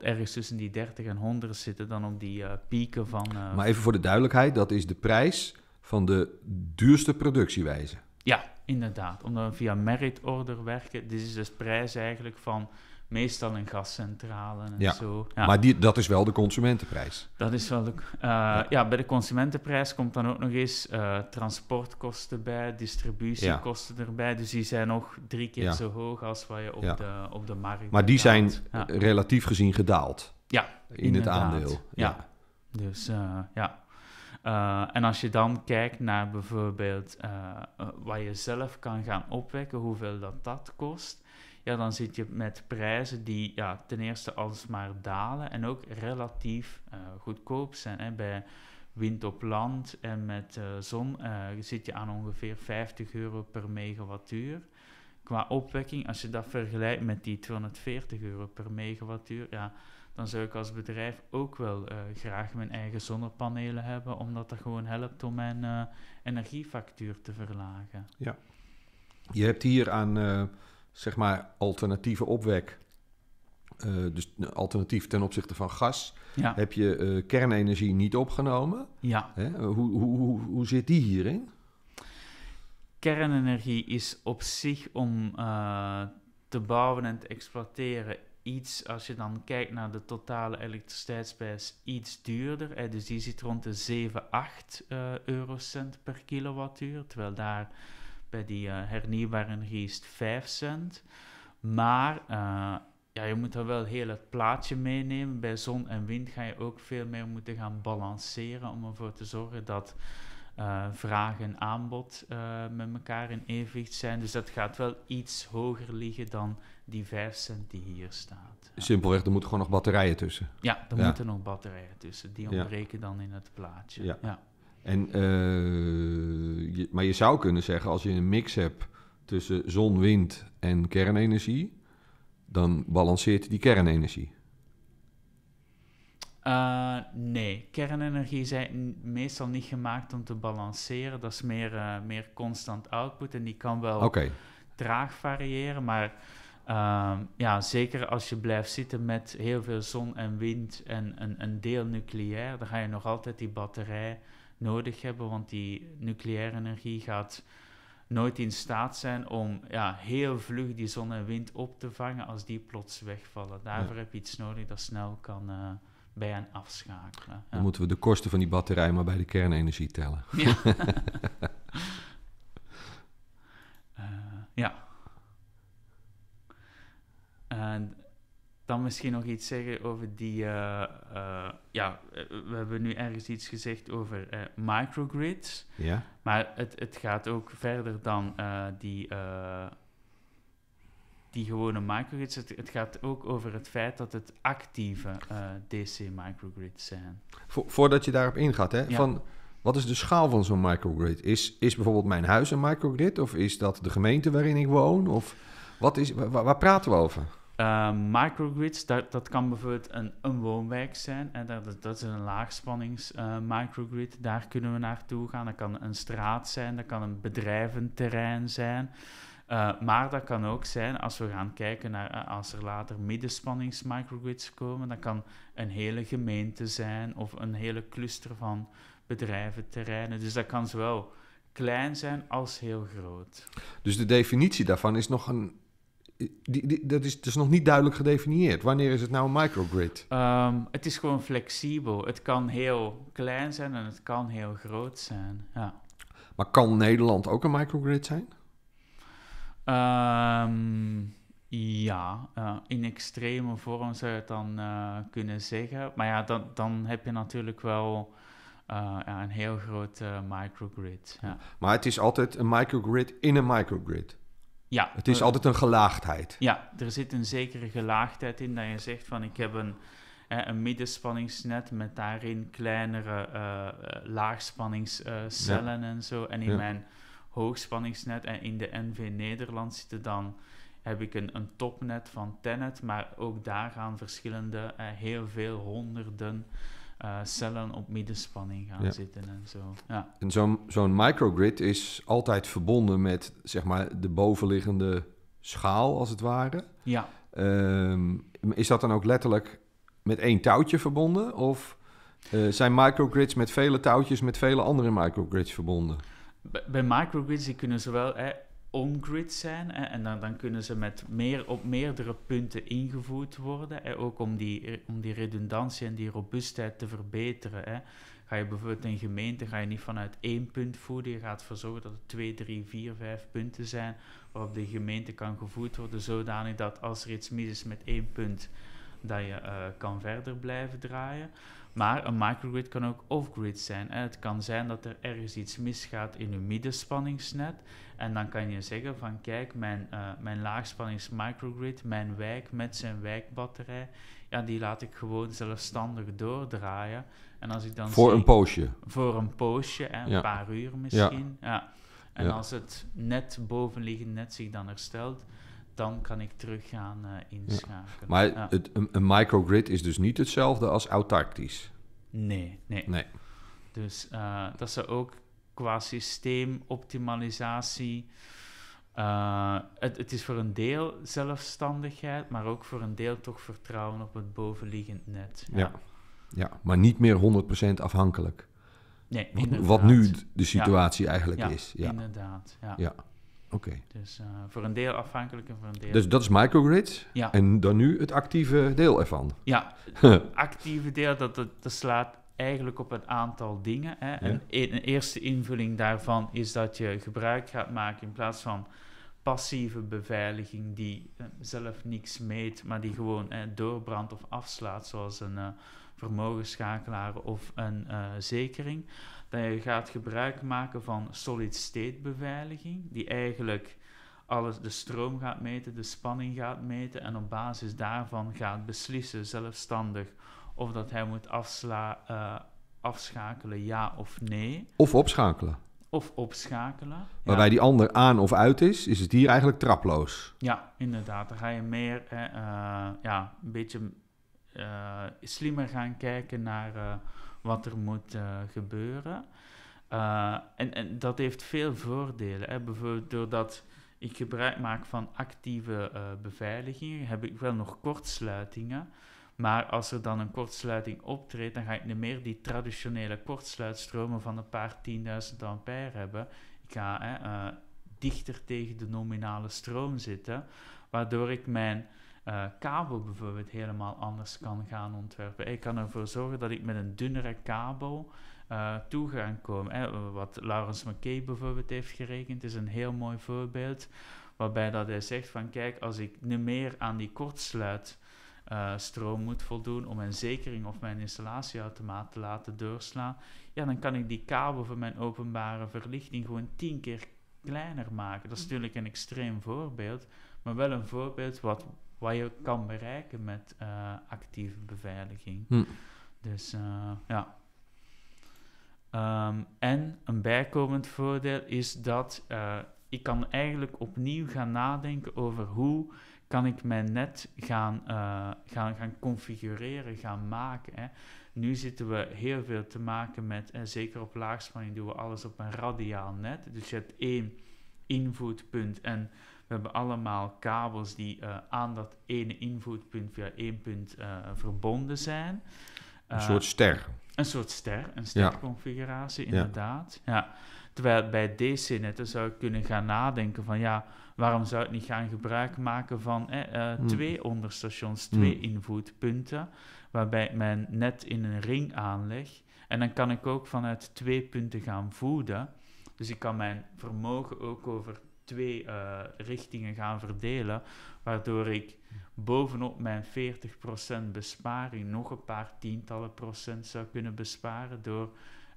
ergens tussen die 30 en 100 zitten dan op die eh, pieken van... maar even voor de duidelijkheid, dat is de prijs van de duurste productiewijze. Ja, Inderdaad, omdat we via meritorder werken. Dit is dus prijs eigenlijk van meestal in gascentrale en ja. zo. Maar die, dat is wel de consumentenprijs. Dat is wel de... Eh, ja. bij de consumentenprijs komt dan ook nog eens eh, transportkosten bij, distributiekosten erbij. Dus die zijn nog drie keer zo hoog als wat je op, de, op de markt Maar die zijn relatief gezien gedaald. Ja, In het aandeel. Ja, dus eh, ja. Eh, en als je dan kijkt naar bijvoorbeeld eh, eh, wat je zelf kan gaan opwekken, hoeveel dat dat kost, ja, dan zit je met prijzen die ja, ten eerste alsmaar dalen en ook relatief goedkoop zijn. Hè. Bij wind op land en met zon zit je aan ongeveer 50 euro per megawattuur. Qua opwekking, als je dat vergelijkt met die 240 euro per megawattuur, ja, dan zou ik als bedrijf ook wel eh, graag mijn eigen zonnepanelen hebben, omdat dat gewoon helpt om mijn eh, energiefactuur te verlagen. Ja. Je hebt hier aan eh, zeg maar alternatieve opwek, dus alternatief ten opzichte van gas, heb je kernenergie niet opgenomen. Ja. Hè? Hoe, hoe, hoe, hoe zit die hierin? Kernenergie is op zich om te bouwen en te exploiteren iets, als je dan kijkt naar de totale elektriciteitsprijs, iets duurder. Hè? Eh, dus die zit rond de 7, 8 eh, eurocent per kilowattuur. Terwijl daar bij die eh, hernieuwbare energie is 5 cent. Maar ja, je moet er wel heel het plaatje meenemen. Bij zon en wind ga je ook veel meer moeten gaan balanceren om ervoor te zorgen dat vragen eh, vraag en aanbod uh, met elkaar in evenwicht zijn. Dus dat gaat wel iets hoger liggen dan die 5 cent die hier staat. Simpelweg, er moeten gewoon nog batterijen tussen. Ja, er moeten nog batterijen tussen. Die ontbreken dan in het plaatje. Ja. En, eh, maar je zou kunnen zeggen, als je een mix hebt tussen zon, wind en kernenergie, dan balanceert die kernenergie. Eh, nee, kernenergie is meestal niet gemaakt om te balanceren. Dat is meer, eh, meer constant output en die kan wel traag variëren. Maar ehm, ja, zeker als je blijft zitten met heel veel zon en wind en een, een deel nucleair, dan ga je nog altijd die batterij nodig hebben, want die nucleaire energie gaat nooit in staat zijn om ja, heel vlug die zon en wind op te vangen als die plots wegvallen. Daarvoor heb je iets nodig dat snel kan eh, bij een afschakelen. Ja. Dan moeten we de kosten van die batterij maar bij de kernenergie tellen. Ja. Eh, ja. En dan misschien nog iets zeggen over die. Eh, eh, ja, we hebben nu ergens iets gezegd over microgrids. Ja. Maar het, het gaat ook verder dan die die gewone microgrids. Het, gaat ook over het feit dat het actieve eh, DC-microgrids zijn. voordat je daarop ingaat, hè? Van, wat is de schaal van zo'n microgrid? Is, is bijvoorbeeld mijn huis een microgrid? Of is dat de gemeente waarin ik woon? Of wat is, waar, praten we over? Uh, microgrids, dat, dat kan bijvoorbeeld een, een woonwijk zijn. En dat, dat is een laagspannings eh, microgrid. Daar kunnen we naartoe gaan. Dat kan een straat zijn, dat kan een bedrijventerrein zijn. Eh, maar dat kan ook zijn, als we gaan kijken naar eh, als er later middenspanningsmicrogrids komen, dat kan een hele gemeente zijn of een hele cluster van bedrijven terreinen. Dus dat kan zowel klein zijn als heel groot. Dus de definitie daarvan is nog een. Die, die, dat is dus nog niet duidelijk gedefinieerd. Wanneer is het nou een microgrid? Ehm, het is gewoon flexibel. Het kan heel klein zijn en het kan heel groot zijn. Ja. Maar kan Nederland ook een microgrid zijn? Ehm, ja, eh, in extreme vorm zou je het dan eh, kunnen zeggen. Maar ja, dan, dan heb je natuurlijk wel eh, ja, een heel groot microgrid. Ja. Maar het is altijd een microgrid in een microgrid. Ja. Het is altijd een gelaagdheid. Ja, er zit een zekere gelaagdheid in dat je zegt van ik heb een, een middenspanningsnet met daarin kleinere laagspanningscellen en zo. En in mijn hoogspanningsnet en in de NV Nederland zitten dan heb ik een, een topnet van Tenet, maar ook daar gaan verschillende, eh, heel veel honderden eh, cellen op middenspanning gaan zitten en zo. Ja. En zo'n zo'n microgrid is altijd verbonden met zeg maar de bovenliggende schaal als het ware. Ja. Ehm, is dat dan ook letterlijk met één touwtje verbonden of eh, zijn microgrids met vele touwtjes met vele andere microgrids verbonden? bij microgrids, die kunnen zowel hè, on-grid zijn hè, en dan, dan, kunnen ze met meer, op meerdere punten ingevoerd worden. Hè, ook om die, om die redundantie en die robuustheid te verbeteren. Hè. Ga je bijvoorbeeld een gemeente, ga je niet vanuit één punt voeden. Je gaat ervoor zorgen dat er twee, drie, vier, vijf punten zijn waarop de gemeente kan gevoerd worden. Zodanig dat als er iets mis is met één punt, dat je eh, kan verder blijven draaien. Maar een microgrid kan ook off-grid zijn. het kan zijn dat er ergens iets misgaat in uw middenspanningsnet. En dan kan je zeggen van kijk, mijn, uh, mijn laagspannings microgrid, mijn wijk met zijn wijkbatterij, ja, die laat ik gewoon zelfstandig doordraaien. En als ik dan voor een poosje. Voor een poosje, hè, een paar uur misschien. Ja. En als het net bovenliggend net zich dan herstelt, dan kan ik terug gaan eh, inschakelen. Maar het, een, microgrid is dus niet hetzelfde als autarctisch? Nee, nee. nee. Dus eh, dat ze ook qua systeemoptimalisatie... Eh, het, het, is voor een deel zelfstandigheid, maar ook voor een deel toch vertrouwen op het bovenliggend net. Ja, ja, maar niet meer 100% afhankelijk. Nee, wat, nu de situatie eigenlijk is. Ja, inderdaad. Ja. Oké. Dus eh, voor een deel afhankelijk en voor een deel... Dus dat is microgrids? Ja. En dan nu het actieve deel ervan? Ja, het actieve deel, dat, dat, slaat eigenlijk op een aantal dingen. Hè. En e-, een eerste invulling daarvan is dat je gebruik gaat maken in plaats van passieve beveiliging die eh, zelf niks meet, maar die gewoon doorbrandt of afslaat, zoals een uh, vermogensschakelaar of een zekering dat je gaat gebruik maken van solid-state beveiliging, die eigenlijk alles, de stroom gaat meten, de spanning gaat meten en op basis daarvan gaat beslissen zelfstandig of dat hij moet afsla, eh, afschakelen, ja of nee. Of opschakelen. Of opschakelen. Waarbij die ander aan of uit is, is het hier eigenlijk traploos. Ja, inderdaad. Dan ga je meer, eh, eh, ja, een beetje slimmer gaan kijken naar wat er moet eh, gebeuren. Eh, en, en, dat heeft veel voordelen. Bijvoorbeeld doordat ik gebruik maak van actieve uh, eh, beveiliging, heb ik wel nog kortsluitingen. Maar als er dan een kortsluiting optreedt, dan ga ik niet meer die traditionele kortsluitstromen van een paar 10.000 ampère hebben. Ik ga hè, dichter tegen de nominale stroom zitten, waardoor ik mijn eh, kabel bijvoorbeeld helemaal anders kan gaan ontwerpen. Ik kan ervoor zorgen dat ik met een dunnere kabel uh, toe kan komen. Eh, wat Laurens McKay bijvoorbeeld heeft gerekend, is een heel mooi voorbeeld. Waarbij dat hij zegt van kijk, als ik nu meer aan die kortsluit stroom moet voldoen om mijn zekering of mijn installatieautomaat te laten doorslaan, ja, dan kan ik die kabel voor mijn openbare verlichting gewoon tien keer kleiner maken. Dat is mm. natuurlijk een extreem voorbeeld, maar wel een voorbeeld wat wat je kan bereiken met eh, actieve beveiliging. Hm. Dus eh, ja. Ehm, en een bijkomend voordeel is dat eh, ik kan eigenlijk opnieuw gaan nadenken over hoe kan ik mijn net gaan, gaan, gaan configureren, gaan maken. Hè. Nu zitten we heel veel te maken met, en zeker op laagspanning doen we alles op een radiaal net. Dus je hebt één invoerpunt en we hebben allemaal kabels die eh, aan dat ene invoerpunt via één punt eh, verbonden zijn. een eh, soort ster. Een soort ster, een sterconfiguratie, inderdaad. Ja. Terwijl bij DC-netten zou ik kunnen gaan nadenken van ja, waarom zou ik niet gaan gebruik maken van eh, hmm. twee onderstations, twee mm. invoerpunten, waarbij ik mijn net in een ring aanleg. En dan kan ik ook vanuit twee punten gaan voeden. Dus ik kan mijn vermogen ook over twee eh, richtingen gaan verdelen, waardoor ik bovenop mijn 40% besparing nog een paar tientallen procent zou kunnen besparen door,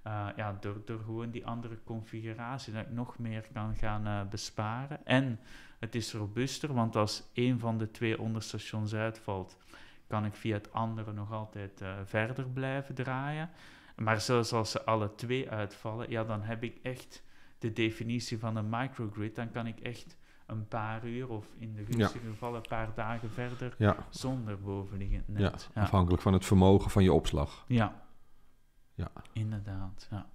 eh, ja, door, door gewoon die andere configuratie, dat ik nog meer kan gaan eh, besparen. En het is robuuster, want als een van de twee onderstations uitvalt, kan ik via het andere nog altijd verder blijven draaien. Maar zelfs als ze alle twee uitvallen, ja, dan heb ik echt de definitie van een microgrid, dan kan ik echt een paar uur of in de gunstige gevallen een paar dagen verder zonder bovenliggend net. Ja, afhankelijk van het vermogen van je opslag. Ja, ja. inderdaad. Ja.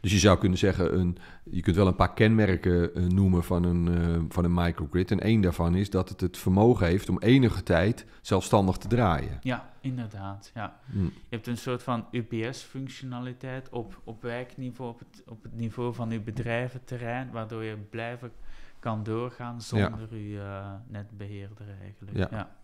Dus je zou kunnen zeggen, een, je kunt wel een paar kenmerken eh, noemen van een, eh, van een microgrid. En één daarvan is dat het het vermogen heeft om enige tijd zelfstandig te draaien. Ja, inderdaad. Ja. Hm. Je hebt een soort van UPS-functionaliteit op, op werkniveau, op het, op het niveau van uw bedrijventerrein, waardoor je blijven kan doorgaan zonder uw eh, netbeheerder eigenlijk. Ja. ja.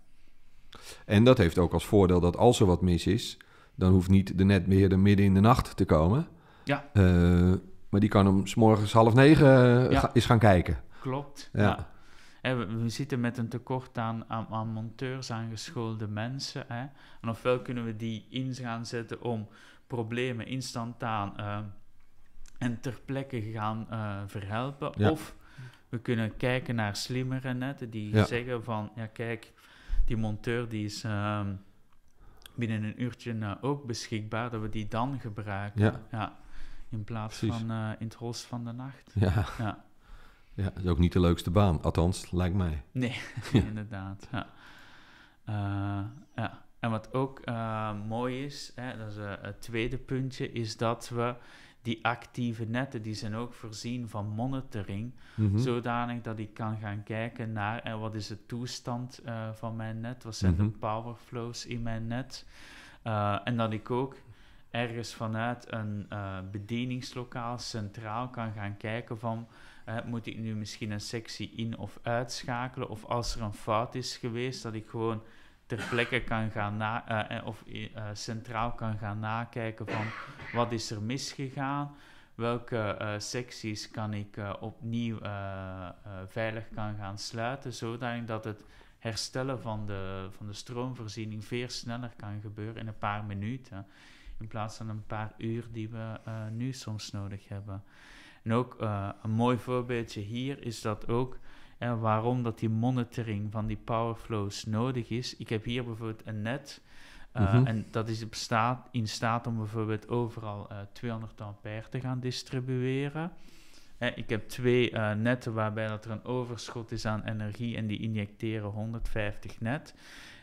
En dat heeft ook als voordeel dat als er wat mis is, dan hoeft niet de netbeheerder midden in de nacht te komen. Ja. Eh, maar die kan hem s'morgens half negen uh, is gaan kijken. Klopt, ja. we, zitten met een tekort aan, aan, monteurs, aan geschoolde mensen. Hè. En ofwel kunnen we die in gaan zetten om problemen instantaan eh, en ter plekke gaan verhelpen. Of we kunnen kijken naar slimmere netten die zeggen van... Ja, kijk, die monteur die is ehm, binnen een uurtje ook beschikbaar, dat we die dan gebruiken. Ja. In plaats van eh, in het holst van de nacht. Ja. ja. Ja, dat is ook niet de leukste baan. Althans, lijkt mij. Nee, inderdaad. Ja. Eh, ja. En wat ook eh, mooi is, hè, dat is het tweede puntje, is dat we die actieve netten, die zijn ook voorzien van monitoring, mhm. zodanig dat ik kan gaan kijken naar en wat is de toestand van mijn net, wat zijn de mhm. power flows in mijn net. en dat ik ook ergens vanuit een eh, bedieningslokaal centraal kan gaan kijken van eh, moet ik nu misschien een sectie in of uitschakelen of als er een fout is geweest dat ik gewoon ter plekke kan gaan na, eh, of centraal kan gaan nakijken van wat is er misgegaan welke secties kan ik opnieuw veilig kan gaan sluiten zodat het herstellen van de, van de stroomvoorziening veel sneller kan gebeuren in een paar minuten. In plaats van een paar uur die we eh, nu soms nodig hebben. En ook eh, een mooi voorbeeldje hier is dat ook eh, waarom dat die monitoring van die powerflows nodig is. Ik heb hier bijvoorbeeld een net. Mhm. En dat is in staat om bijvoorbeeld overal uh, 200 ampère te gaan distribueren. ik heb twee netten waarbij dat er een overschot is aan energie en die injecteren 150 net.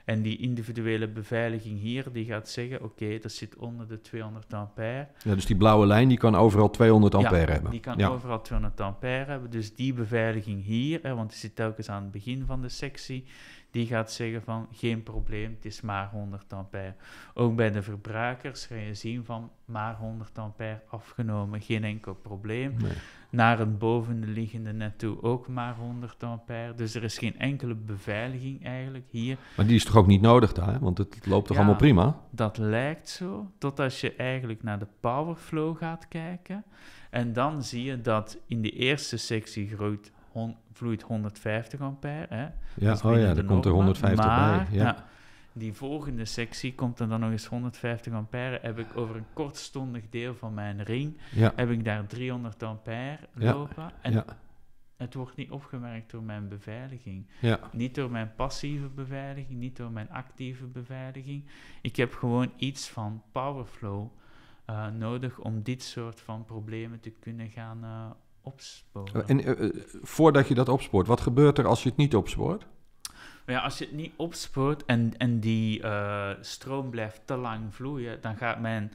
En die individuele beveiliging hier, die gaat zeggen, oké, dat zit onder de 200 ampère. Ja, dus die blauwe lijn, die kan overal 200 ampère ja, hebben. die kan overal 200 ampère hebben. Dus die beveiliging hier, hè, want die zit telkens aan het begin van de sectie, die gaat zeggen van, geen probleem, het is maar 100 ampère. Ook bij de verbruikers ga je zien van, maar 100 ampère afgenomen, geen enkel probleem naar een bovenliggende netto ook maar 100 ampère. Dus er is geen enkele beveiliging eigenlijk hier. Maar die is toch ook niet nodig daar, want het loopt toch allemaal prima? Dat lijkt zo, tot als je eigenlijk naar de powerflow gaat kijken. En dan zie je dat in de eerste sectie groeit, vloeit 150 ampère. Hè? Ja, dus oh ja, dan komt er 150 bij. Ja die volgende sectie komt er dan nog eens 150 ampère. Heb ik over een kortstondig deel van mijn ring, heb ik daar 300 ampère lopen. En het wordt niet opgemerkt door mijn beveiliging. Niet door mijn passieve beveiliging, niet door mijn actieve beveiliging. Ik heb gewoon iets van powerflow uh, nodig om dit soort van problemen te kunnen gaan eh, opsporen. En eh, voordat je dat opspoort, wat gebeurt er als je het niet opspoort? Maar ja, als je het niet opspoort en, en die eh, stroom blijft te lang vloeien, dan gaat mijn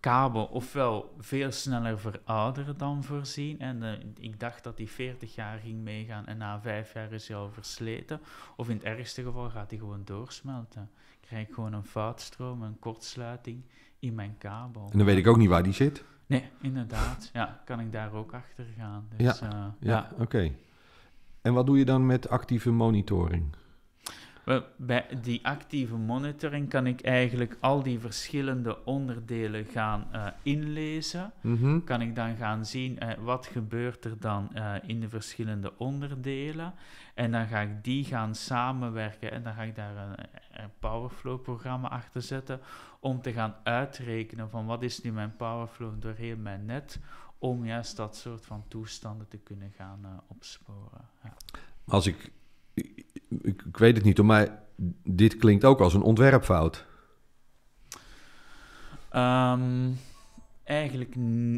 kabel ofwel veel sneller verouderen dan voorzien. En eh, ik dacht dat die 40 jaar ging meegaan en na vijf jaar is hij al versleten. Of in het ergste geval gaat hij gewoon doorsmelten. Ik krijg gewoon een foutstroom, een kortsluiting in mijn kabel. En dan weet ik ook niet waar die zit. Nee, inderdaad. Ja, kan ik daar ook achter gaan. Dus, ja, eh, ja, oké. En wat doe je dan met actieve monitoring? Bij die actieve monitoring kan ik eigenlijk al die verschillende onderdelen gaan eh, inlezen. Mhm. Kan ik dan gaan zien eh, wat gebeurt er dan uh, in de verschillende onderdelen. En dan ga ik die gaan samenwerken en dan ga ik daar een, een Powerflow-programma achter zetten om te gaan uitrekenen van wat is nu mijn Powerflow doorheen mijn net om juist dat soort van toestanden te kunnen gaan opsporen. Als ik ik, weet het niet, maar dit klinkt ook als een ontwerpfout. Ehm, eigenlijk,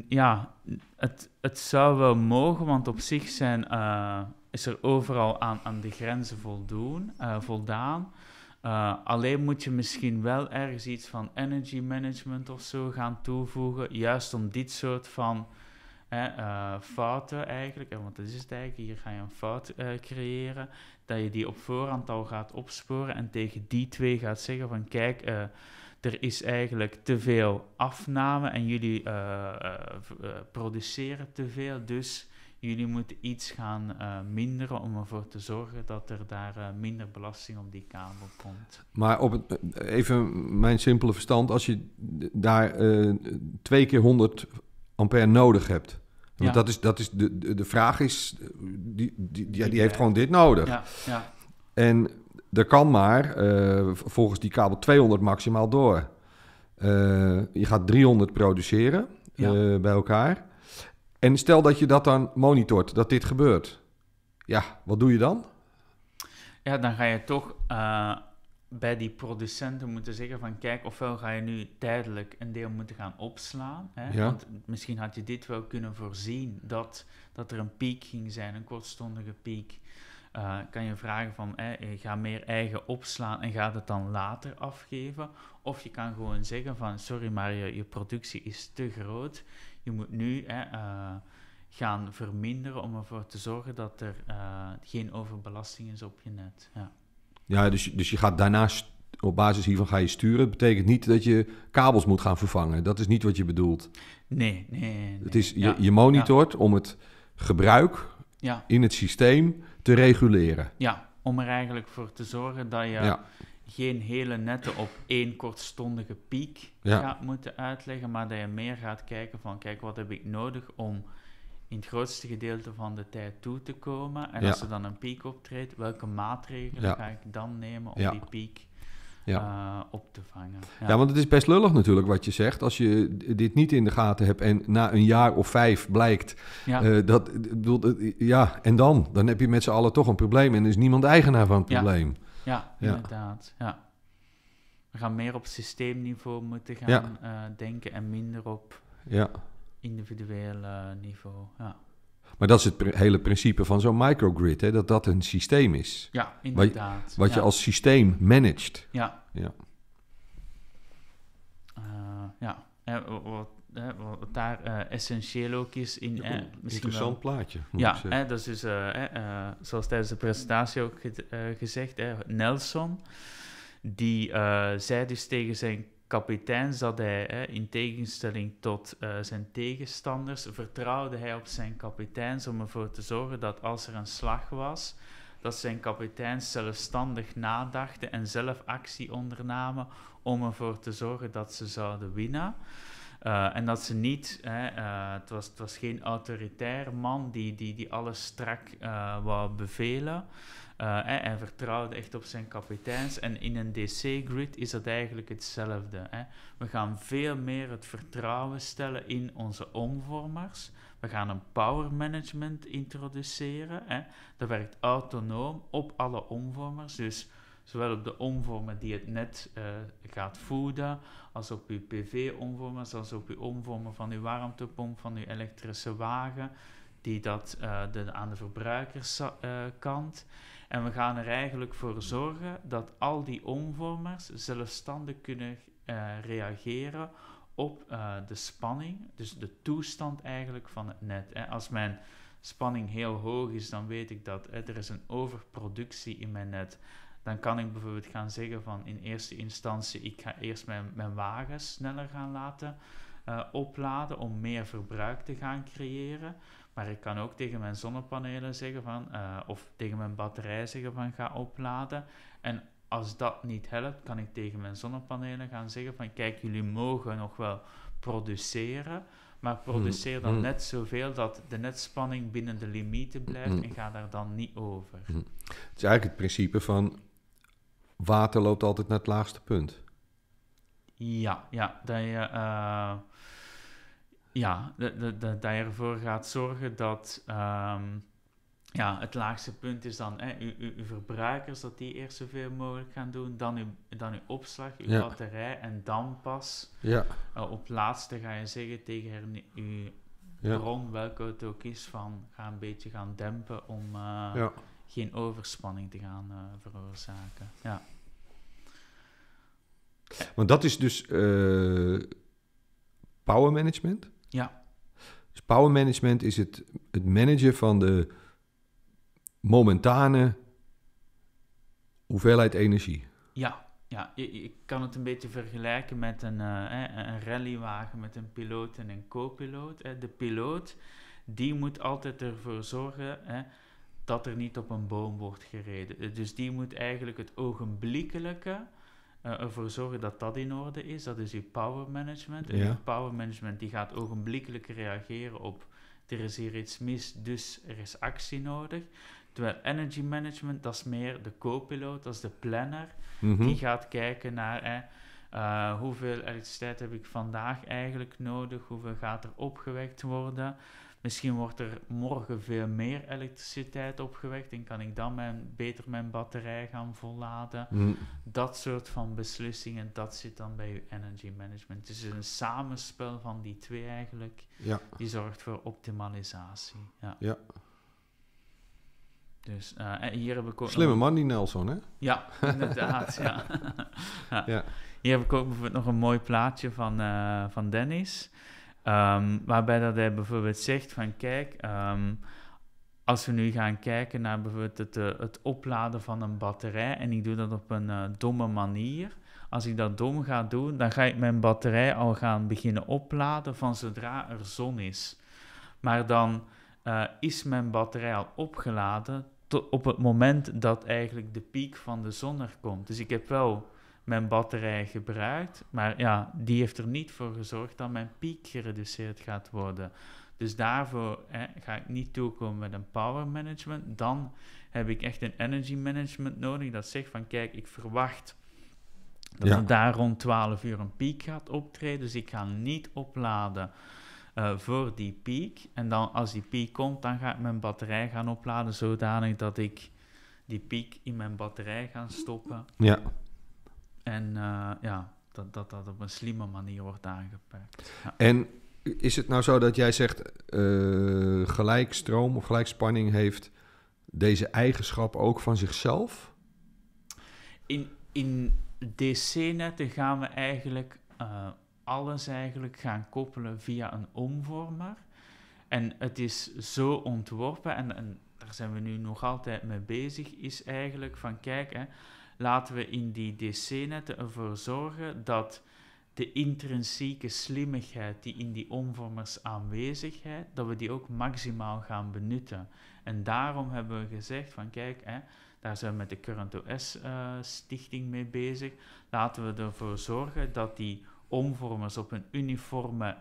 ja, het, het zou wel mogen, want op zich zijn, eh, is er overal aan, aan de grenzen voldoen, eh, voldaan. Eh, alleen moet je misschien wel ergens iets van energy management of zo gaan toevoegen, juist om dit soort van fouten eigenlijk, want dat is het eigenlijk, hier ga je een fout creëren, dat je die op voorhand al gaat opsporen en tegen die twee gaat zeggen van kijk, eh, er is eigenlijk te veel afname en jullie eh, eh, produceren te veel, dus jullie moeten iets gaan minderen om ervoor te zorgen dat er daar minder belasting op die kabel komt. Maar op het, even mijn simpele verstand, als je daar twee keer 100 ampère nodig hebt, want dat is, dat is de, de, vraag is, die, die, die, heeft gewoon dit nodig. Ja, ja. En er kan maar eh, volgens die kabel 200 maximaal door. Eh, je gaat 300 produceren eh, bij elkaar. En stel dat je dat dan monitort, dat dit gebeurt. Ja, wat doe je dan? Ja, dan ga je toch bij die producenten moeten zeggen van kijk, ofwel ga je nu tijdelijk een deel moeten gaan opslaan. Hè? Want misschien had je dit wel kunnen voorzien dat, dat er een piek ging zijn, een kortstondige piek. Eh, kan je vragen van ga meer eigen opslaan en ga het dan later afgeven. Of je kan gewoon zeggen van sorry, maar je, je productie is te groot. Je moet nu eh, gaan verminderen om ervoor te zorgen dat er eh, geen overbelasting is op je net. Ja. Ja, dus, dus je gaat daarnaast op basis hiervan ga je sturen. Dat betekent niet dat je kabels moet gaan vervangen. Dat is niet wat je bedoelt. Nee, nee. Het is, je, je monitort om het gebruik ja. in het systeem te reguleren. Ja, om er eigenlijk voor te zorgen dat je geen hele netten op één kortstondige piek gaat moeten uitleggen, maar dat je meer gaat kijken van, kijk, wat heb ik nodig om in het grootste gedeelte van de tijd toe te komen. En als er dan een piek optreedt, welke maatregelen ga ik dan nemen om die piek eh, op te vangen? Ja. want het is best lullig natuurlijk wat je zegt. Als je dit niet in de gaten hebt en na een jaar of vijf blijkt eh, dat. Bedoel, ja, en dan? Dan heb je met z'n allen toch een probleem en is niemand eigenaar van het probleem. Ja, inderdaad. Ja. We gaan meer op systeemniveau moeten gaan eh, denken en minder op. Ja individueel niveau. Ja. Maar dat is het hele principe van zo'n microgrid, hè? dat dat een systeem is. Ja, inderdaad. Wat, je als systeem managt. Ja. Ja. Eh, ja. Eh, wat, eh, wat daar essentieel ook is in... Ja, eh, interessant wel, plaatje. Ja, dat is dus, zoals tijdens de presentatie ook gezegd, Nelson, die zei dus tegen zijn kapitein zat hij, hè, in tegenstelling tot eh, zijn tegenstanders, vertrouwde hij op zijn kapiteins om ervoor te zorgen dat als er een slag was, dat zijn kapiteins zelfstandig nadachten en zelf actie ondernamen om ervoor te zorgen dat ze zouden winnen. Eh, en dat ze niet, hè, eh, het, was, het was geen autoritair man die, die, die alles strak wou bevelen en eh, vertrouwde echt op zijn kapiteins. En in een DC-grid is dat eigenlijk hetzelfde. We gaan veel meer het vertrouwen stellen in onze omvormers. We gaan een power management introduceren. Dat werkt autonoom op alle omvormers. Dus zowel op de omvormer die het net eh, gaat voeden, als op uw PV-omvormers, als op uw omvormer van uw warmtepomp, van uw elektrische wagen, die dat eh, de, aan de verbruikerskant. Uh, en we gaan er eigenlijk voor zorgen dat al die omvormers zelfstandig kunnen eh, reageren op eh, de spanning, dus de toestand eigenlijk van het net. Hè. Als mijn spanning heel hoog is, dan weet ik dat er is een overproductie in mijn net. Dan kan ik bijvoorbeeld gaan zeggen van in eerste instantie, ik ga eerst mijn, mijn wagen sneller gaan laten eh, opladen om meer verbruik te gaan creëren. Maar ik kan ook tegen mijn zonnepanelen zeggen van, eh, of tegen mijn batterij zeggen van ga opladen. En als dat niet helpt, kan ik tegen mijn zonnepanelen gaan zeggen van kijk, jullie mogen nog wel produceren, maar produceer dan mm, mm. net zoveel dat de netspanning binnen de limieten blijft mm. en ga daar dan niet over. Het is eigenlijk het principe van water loopt altijd naar het laagste punt. Ja, ja. Dat je, eh, ja, dat je ervoor gaat zorgen dat ehm, ja, het laagste punt is dan hè, uw, uw, uw, verbruikers, dat die eerst zoveel mogelijk gaan doen, dan uw, dan uw opslag, uw batterij en dan pas ja. Eh, op laatste ga je zeggen tegen uw bron, welke het ook is, van ga een beetje gaan dempen om eh, geen overspanning te gaan eh, veroorzaken. Ja. Want dat is dus power management? Ja. Dus power management is het, het managen van de momentane hoeveelheid energie. Ja, ja. Ik, kan het een beetje vergelijken met een, eh, een rallywagen met een piloot en een co-piloot. De piloot die moet altijd ervoor zorgen hè, dat er niet op een boom wordt gereden. Dus die moet eigenlijk het ogenblikkelijke uh, ervoor zorgen dat dat in orde is. Dat is je power management. En ja. power management die gaat ogenblikkelijk reageren op er is hier iets mis, dus er is actie nodig. Terwijl energy management, dat is meer de co-piloot, dat is de planner. Mhm. Die gaat kijken naar eh, hoeveel elektriciteit heb ik vandaag eigenlijk nodig, hoeveel gaat er opgewekt worden. Misschien wordt er morgen veel meer elektriciteit opgewekt en kan ik dan mijn, beter mijn batterij gaan volladen. Mm. Dat soort van beslissingen, dat zit dan bij je energy management. Dus een samenspel van die twee eigenlijk, ja. die zorgt voor optimalisatie. Ja. ja. Dus uh, hier heb ik Slimme man, die Nelson, hè? Ja, inderdaad. ja. ja. Hier heb ik ook nog een mooi plaatje van, uh, van Dennis. Ehm, waarbij dat hij bijvoorbeeld zegt van kijk, ehm, als we nu gaan kijken naar bijvoorbeeld het, eh, het, opladen van een batterij en ik doe dat op een eh, domme manier. Als ik dat dom ga doen, dan ga ik mijn batterij al gaan beginnen opladen van zodra er zon is. Maar dan eh, is mijn batterij al opgeladen tot op het moment dat eigenlijk de piek van de zon er komt. Dus ik heb wel mijn batterij gebruikt. Maar ja, die heeft er niet voor gezorgd dat mijn piek gereduceerd gaat worden. Dus daarvoor hè, ga ik niet toekomen met een power management. Dan heb ik echt een energy management nodig. Dat zegt van kijk, ik verwacht dat er daar rond 12 uur een piek gaat optreden. Dus ik ga niet opladen eh, voor die piek. En dan als die piek komt, dan ga ik mijn batterij gaan opladen zodanig dat ik die piek in mijn batterij ga stoppen. Ja. En eh, ja, dat, dat dat op een slimme manier wordt aangepakt. En is het nou zo dat jij zegt uh, gelijk stroom of gelijkspanning heeft deze eigenschap ook van zichzelf? In, in DC-netten gaan we eigenlijk eh, alles eigenlijk gaan koppelen via een omvormer. En het is zo ontworpen, en, en daar zijn we nu nog altijd mee bezig, is eigenlijk van kijk, hè, laten we in die DC-netten ervoor zorgen dat de intrinsieke slimmigheid die in die omvormers aanwezigheid, dat we die ook maximaal gaan benutten. En daarom hebben we gezegd van kijk, hè, daar zijn we met de Current OS-stichting eh, mee bezig. Laten we ervoor zorgen dat die omvormers op een uniforme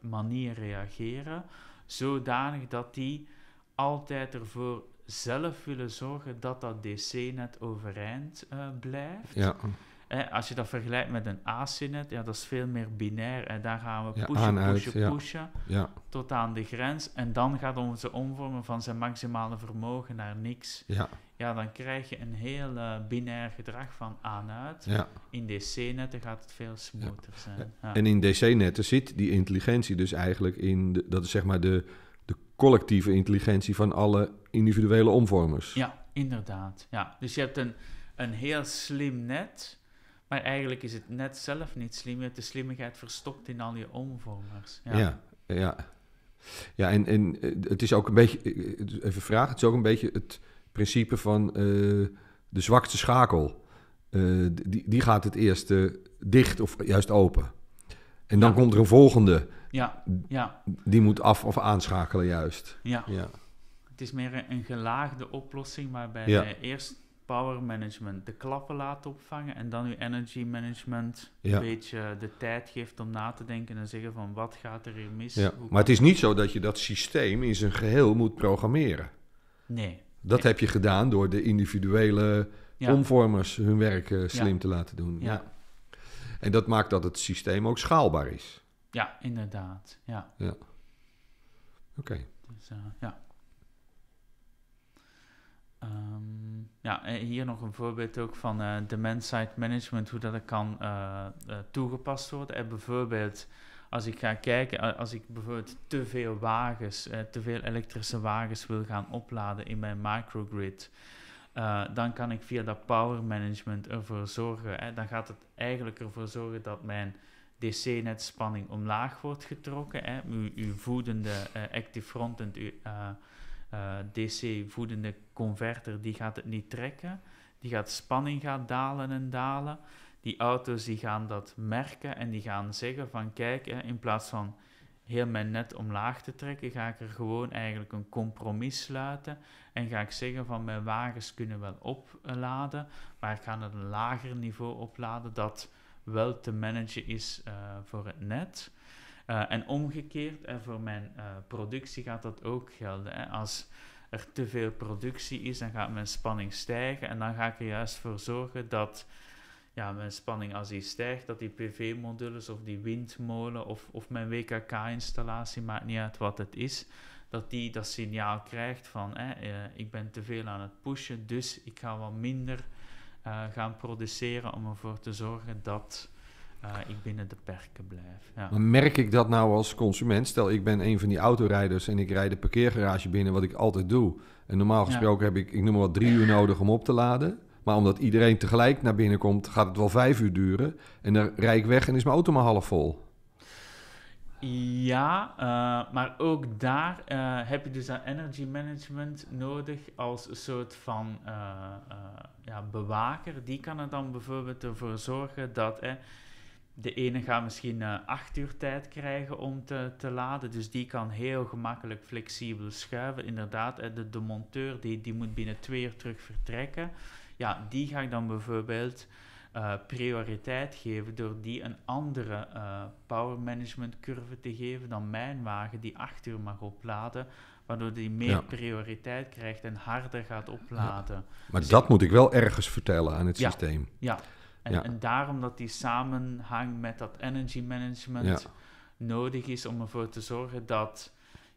manier reageren, zodanig dat die altijd ervoor zelf willen zorgen dat dat DC-net overeind eh, blijft. Ja. als je dat vergelijkt met een AC-net, ja, dat is veel meer binair. En daar gaan we pushen, pushen, pushen, tot aan de grens. En dan gaat onze omvormen van zijn maximale vermogen naar niks. Ja, ja dan krijg je een heel eh, binair gedrag van aan-uit. In DC-netten gaat het veel smoother zijn. En in DC-netten zit die intelligentie dus eigenlijk in, de, dat is zeg maar de collectieve intelligentie van alle individuele omvormers. Ja, inderdaad. Ja. Dus je hebt een, een heel slim net, maar eigenlijk is het net zelf niet slim. Je hebt de slimmigheid verstopt in al je omvormers. Ja, ja. ja. en, en eh, het is ook een beetje, eh, eh, even vragen, het is ook een beetje het principe van de zwakste schakel. die, die gaat het eerst dicht of juist open. En dan komt er een volgende ja, ja. Die moet af of aanschakelen juist. Ja. ja. Het is meer een gelaagde oplossing waarbij je eerst power management de klappen laat opvangen en dan je energy management een beetje de tijd geeft om na te denken en zeggen van wat gaat er hier mis. Ja. Maar het is niet zo dat je dat systeem in zijn geheel moet programmeren. Nee. Dat heb je gedaan door de individuele omvormers hun werk eh, slim te laten doen. Ja. En dat maakt dat het systeem ook schaalbaar is. Ja, inderdaad. Ja. ja. Oké. Dus, eh, ja. Um, ja, eh, hier nog een voorbeeld ook van uh, eh, demand-side management, hoe dat kan toegepast worden. bijvoorbeeld, als ik ga kijken, als ik bijvoorbeeld te veel wagens, te veel elektrische wagens wil gaan opladen in mijn microgrid, dan kan ik via dat power management ervoor zorgen. Hè, dan gaat het eigenlijk ervoor zorgen dat mijn DC-net spanning omlaag wordt getrokken. Hè. Uw, voedende uh, active frontend, eh, eh, uw DC-voedende converter, die gaat het niet trekken. Die gaat spanning gaat dalen en dalen. Die auto's die gaan dat merken en die gaan zeggen van kijk, in plaats van heel mijn net omlaag te trekken, ga ik er gewoon eigenlijk een compromis sluiten en ga ik zeggen van mijn wagens kunnen wel opladen, maar ik ga het een lager niveau opladen dat wel te managen is eh, voor het net. Eh, en omgekeerd, en voor mijn eh, productie gaat dat ook gelden. Hè. Als er te veel productie is, dan gaat mijn spanning stijgen. En dan ga ik er juist voor zorgen dat ja, mijn spanning als die stijgt, dat die PV-modules of die windmolen of, of mijn WKK-installatie, maakt niet uit wat het is, dat die dat signaal krijgt van hè, eh, ik ben te veel aan het pushen, dus ik ga wat minder eh, gaan produceren om ervoor te zorgen dat eh, ik binnen de perken blijf. Ja. merk ik dat nou als consument? Stel, ik ben een van die autorijders en ik rijd de parkeergarage binnen, wat ik altijd doe. En normaal gesproken heb ik, ik noem maar wat, drie uur nodig om op te laden. Maar omdat iedereen tegelijk naar binnen komt, gaat het wel vijf uur duren. En dan rijd ik weg en is mijn auto maar half vol. Ja, eh, maar ook daar eh, heb je dus dat energy management nodig als een soort van eh, ja, bewaker. Die kan er dan bijvoorbeeld ervoor zorgen dat de ene gaat misschien acht uur tijd krijgen om te, te laden. Dus die kan heel gemakkelijk flexibel schuiven. Inderdaad, de, monteur die, die moet binnen twee uur terug vertrekken. Ja, die ga ik dan bijvoorbeeld eh, prioriteit geven door die een andere eh, power management curve te geven dan mijn wagen die 8 uur mag opladen, waardoor die meer prioriteit krijgt en harder gaat opladen. Maar dus dat moet ik wel ergens vertellen aan het ja. systeem. Ja. En, en, daarom dat die samenhang met dat energy management nodig is om ervoor te zorgen dat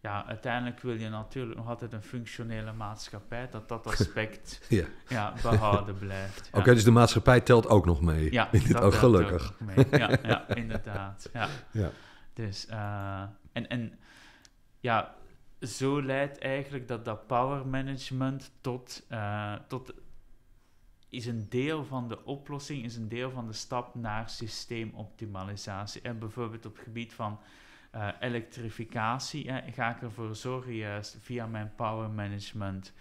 ja, uiteindelijk wil je natuurlijk nog altijd een functionele maatschappij, dat dat aspect ja. behouden blijft. Oké, dus de maatschappij telt ook nog mee. Ja, in dit, oh, gelukkig. Ook mee. Ja, ja, inderdaad. Ja. ja. Dus, eh, en, en ja, zo leidt eigenlijk dat, dat power management tot, eh, tot is een deel van de oplossing, is een deel van de stap naar systeemoptimalisatie. En bijvoorbeeld op het gebied van uh, elektrificatie. ga ik ervoor zorgen juist via mijn power management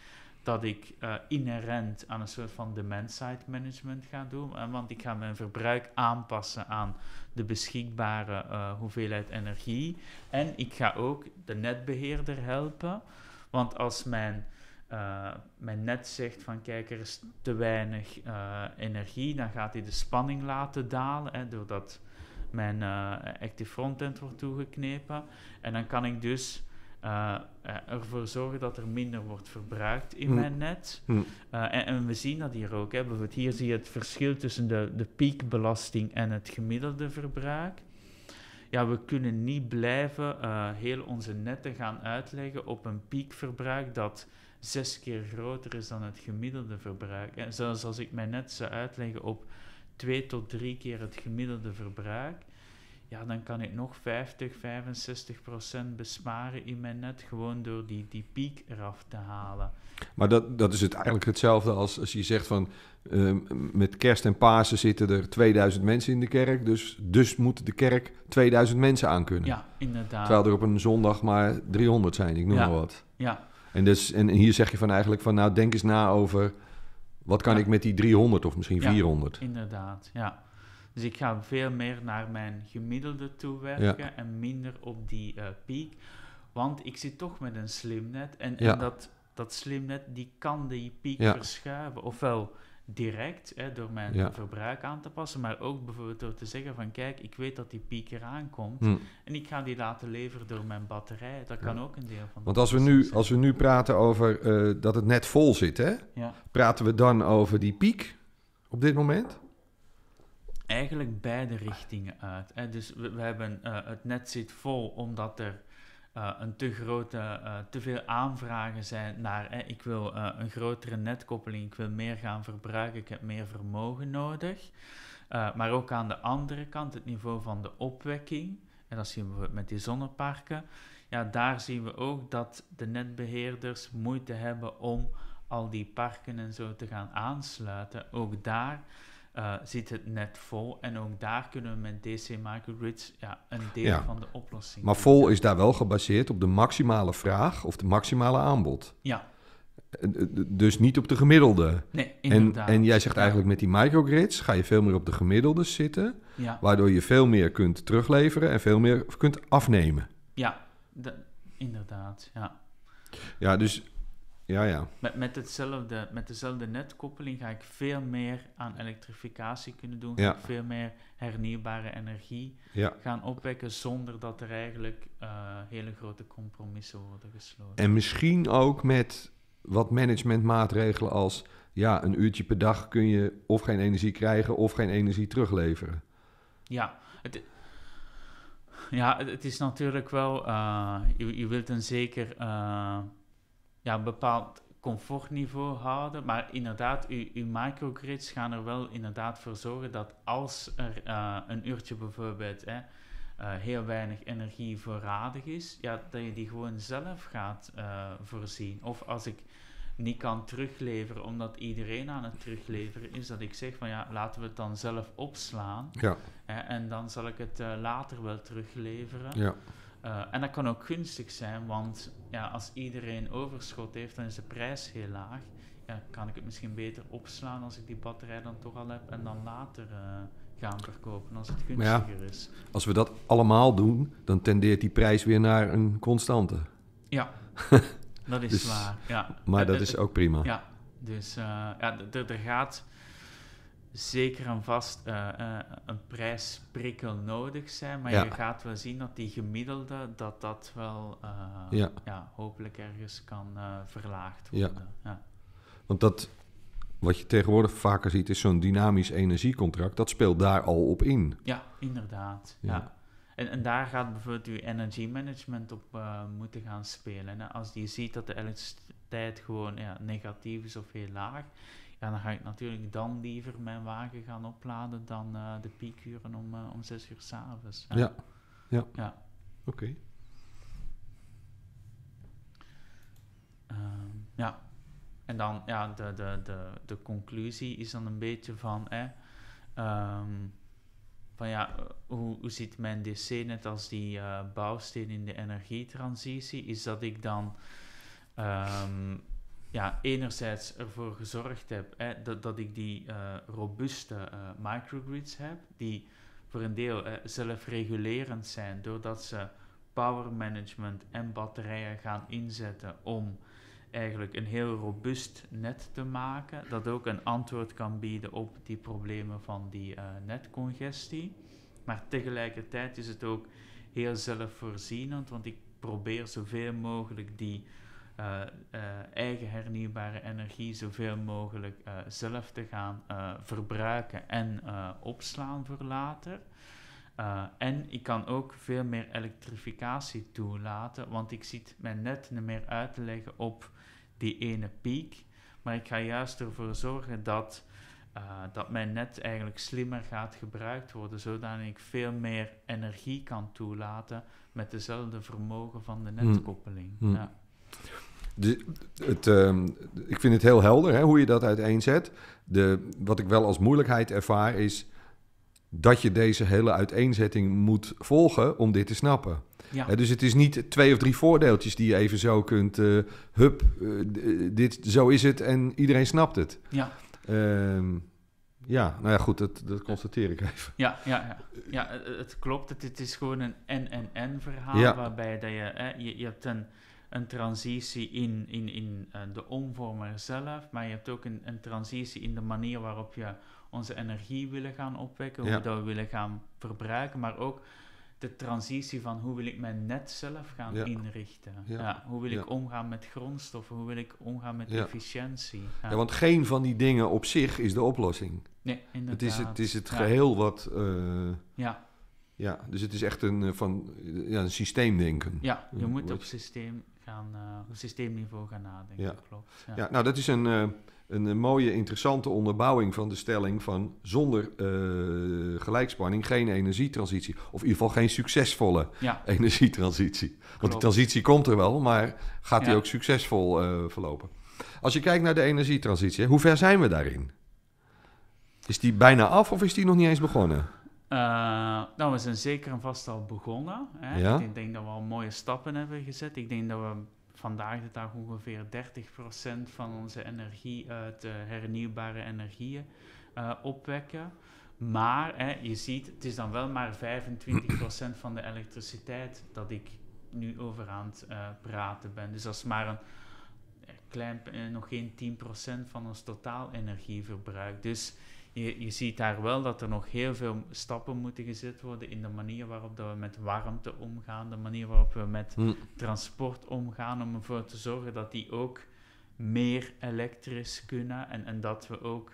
dat ik eh, inherent aan een soort van demand-side management ga doen. want ik ga mijn verbruik aanpassen aan de beschikbare eh, hoeveelheid energie. En ik ga ook de netbeheerder helpen. Want als mijn mijn net zegt van kijk, er is te weinig energie, dan gaat hij de spanning laten dalen. Hè, doordat mijn active eh, frontend wordt toegeknepen. En dan kan ik dus eh, eh, ervoor zorgen dat er minder wordt verbruikt in mm. mijn net. Mm. en, we zien dat hier ook. Hè. Bijvoorbeeld hier zie je het verschil tussen de, de piekbelasting en het gemiddelde verbruik. Ja, we kunnen niet blijven heel onze netten gaan uitleggen op een piekverbruik dat zes keer groter is dan het gemiddelde verbruik. En zelfs als ik mijn net zou uitleggen op twee tot drie keer het gemiddelde verbruik, ja, dan kan ik nog 50, 65 procent besparen in mijn net gewoon door die, die piek eraf te halen. Maar dat, dat is het eigenlijk hetzelfde als als je zegt van ehm, met kerst en Pasen zitten er 2000 mensen in de kerk, dus, dus moet de kerk 2000 mensen aankunnen. Ja, inderdaad. Terwijl er op een zondag maar 300 zijn, ik noem maar wat. Ja. En, dus, en hier zeg je van eigenlijk van nou denk eens na over wat kan ik met die 300 of misschien ja, 400? Inderdaad, ja. Dus ik ga veel meer naar mijn gemiddelde toe werken en minder op die eh, piek. Want ik zit toch met een slimnet en, en dat, dat slimnet die kan die piek verschuiven. Ofwel direct hè, door mijn verbruik aan te passen, maar ook bijvoorbeeld door te zeggen van kijk, ik weet dat die piek eraan komt hmm. en ik ga die laten leveren door mijn batterij. Dat kan ook een deel van. Want als we nu, als we nu praten over eh, dat het net vol zit, hè? praten we dan over die piek op dit moment? Eigenlijk beide richtingen uit. Hè. Dus we, hebben eh, het net zit vol omdat er eh, een te grote, eh, te veel aanvragen zijn naar ik wil eh, een grotere netkoppeling, ik wil meer gaan verbruiken, ik heb meer vermogen nodig. maar ook aan de andere kant het niveau van de opwekking, en dat zien we met die zonneparken, ja, daar zien we ook dat de netbeheerders moeite hebben om al die parken en zo te gaan aansluiten. Ook daar uh, zit het net vol. En ook daar kunnen we met DC microgrids ja, een deel van de oplossing. Maar vol is daar wel gebaseerd op de maximale vraag of de maximale aanbod. Ja. Eh, eh, dus niet op de gemiddelde. Nee, inderdaad. En, en jij zegt eigenlijk met die microgrids ga je veel meer op de gemiddelde zitten. Waardoor je veel meer kunt terugleveren en veel meer kunt afnemen. Ja, inderdaad. Ja. ja, dus ja, ja. Met, met, hetzelfde, met dezelfde netkoppeling ga ik veel meer aan elektrificatie kunnen doen. Ga ik veel meer hernieuwbare energie gaan opwekken zonder dat er eigenlijk eh, hele grote compromissen worden gesloten. En misschien ook met wat managementmaatregelen als ja, een uurtje per dag kun je of geen energie krijgen of geen energie terugleveren. Ja, het, ja, het is natuurlijk wel, eh, je, je wilt een zeker. Eh, ja, een bepaald comfortniveau houden. Maar inderdaad, uw, uw microgrids gaan er wel inderdaad voor zorgen dat als er eh, een uurtje bijvoorbeeld hè, eh, heel weinig energie voorradig is, ja, dat je die gewoon zelf gaat eh, voorzien. Of als ik niet kan terugleveren omdat iedereen aan het terugleveren is, dat ik zeg van ja, laten we het dan zelf opslaan. Ja. Hè, en dan zal ik het later wel terugleveren. Ja. Eh, en dat kan ook gunstig zijn, want ja, als iedereen overschot heeft, dan is de prijs heel laag. Ja, kan ik het misschien beter opslaan als ik die batterij dan toch al heb en dan later eh, gaan verkopen als het gunstiger ja, is. Als we dat allemaal doen, dan tendeert die prijs weer naar een constante. Ja, dat is dus waar. Ja. Maar eh, dat is ook prima. Ja, dus uh, ja, er gaat zeker en vast uh, een prijsprikkel nodig zijn, maar je gaat wel zien dat die gemiddelde, dat dat wel eh, ja. hopelijk ergens kan verlaagd worden. Ja. Want dat, wat je tegenwoordig vaker ziet, is zo'n dynamisch energiecontract, dat speelt daar al op in. Ja, inderdaad. Ja. En, en daar gaat bijvoorbeeld uw energy management op moeten gaan spelen. Hè. Als je ziet dat de elektriciteit gewoon negatief is of heel laag, ja, dan ga ik natuurlijk dan liever mijn wagen gaan opladen dan eh, de piekuren om, eh, om zes uur s'avonds. Ja. ja. Ja. ja. Oké. Ehm, ja. En dan, ja, de, de, de, de conclusie is dan een beetje van, hè, ehm, van ja, hoe, hoe ziet mijn DC net als die eh, bouwsteen in de energietransitie? Is dat ik dan ehm, ja, enerzijds ervoor gezorgd heb hè, dat, dat ik die eh, robuuste eh, microgrids heb, die voor een deel eh, zelfregulerend zijn, doordat ze power management en batterijen gaan inzetten om eigenlijk een heel robuust net te maken, dat ook een antwoord kan bieden op die problemen van die netcongestie. Maar tegelijkertijd is het ook heel zelfvoorzienend, want ik probeer zoveel mogelijk die eh, eh, eigen hernieuwbare energie zoveel mogelijk eh, zelf te gaan verbruiken en opslaan voor later. en ik kan ook veel meer elektrificatie toelaten, want ik zie mijn net niet meer uit te leggen op die ene piek. Maar ik ga juist ervoor zorgen dat, dat mijn net eigenlijk slimmer gaat gebruikt worden, zodat ik veel meer energie kan toelaten met dezelfde vermogen van de hmm. netkoppeling. Hmm. Ja. De, het, ehm, ik vind het heel helder hè, hoe je dat uiteenzet. De, wat ik wel als moeilijkheid ervaar is dat je deze hele uiteenzetting moet volgen om dit te snappen. Hè, dus het is niet twee of drie voordeeltjes die je even zo kunt... Uh, hup, eh, eh, dit, zo is het en iedereen snapt het. Ja. Ehm, ja, nou ja, goed, dat, constateer ik even. Ja, ja, ja. ja het klopt. Het, is gewoon een en-en-en verhaal. Waarbij dat je, hè, je, je hebt een, een transitie in, in, in eh, de omvormer zelf, maar je hebt ook een, een transitie in de manier waarop je onze energie willen gaan opwekken, ja. hoe dat we willen gaan verbruiken, maar ook de transitie van hoe wil ik mijn net zelf gaan inrichten. Ja. hoe wil ik omgaan met grondstoffen, hoe wil ik omgaan met efficiëntie. Ja. want geen van die dingen op zich is de oplossing. Nee, inderdaad. Het is het, is het geheel wat... Eh, ja. Ja, dus het is echt een, eh, van, ja, een systeemdenken. Ja, je moet op systeem gaan, eh, systeemniveau gaan nadenken. Ja. Klopt, ja. ja. nou dat is een, eh, een eh, mooie, interessante onderbouwing van de stelling van zonder gelijkspanning geen energietransitie. Of in ieder geval geen succesvolle energietransitie. Want die transitie komt er wel, maar gaat die ook succesvol verlopen? Als je kijkt naar de energietransitie, hoe ver zijn we daarin? Is die bijna af of is die nog niet eens begonnen? nou, we zijn zeker en vast al begonnen. Hè. Ik denk dat we al mooie stappen hebben gezet. Ik denk dat we vandaag de dag ongeveer 30% van onze energie uit eh, hernieuwbare energieën eh, opwekken. Maar hè, je ziet, het is dan wel maar 25% van de elektriciteit dat ik nu over aan het praten ben. Dus dat is maar een klein, nog geen 10% van ons totaal energieverbruik. Dus je, je ziet daar wel dat er nog heel veel stappen moeten gezet worden in de manier waarop dat we met warmte omgaan, de manier waarop we met hm. transport omgaan, om ervoor te zorgen dat die ook meer elektrisch kunnen en, en dat we ook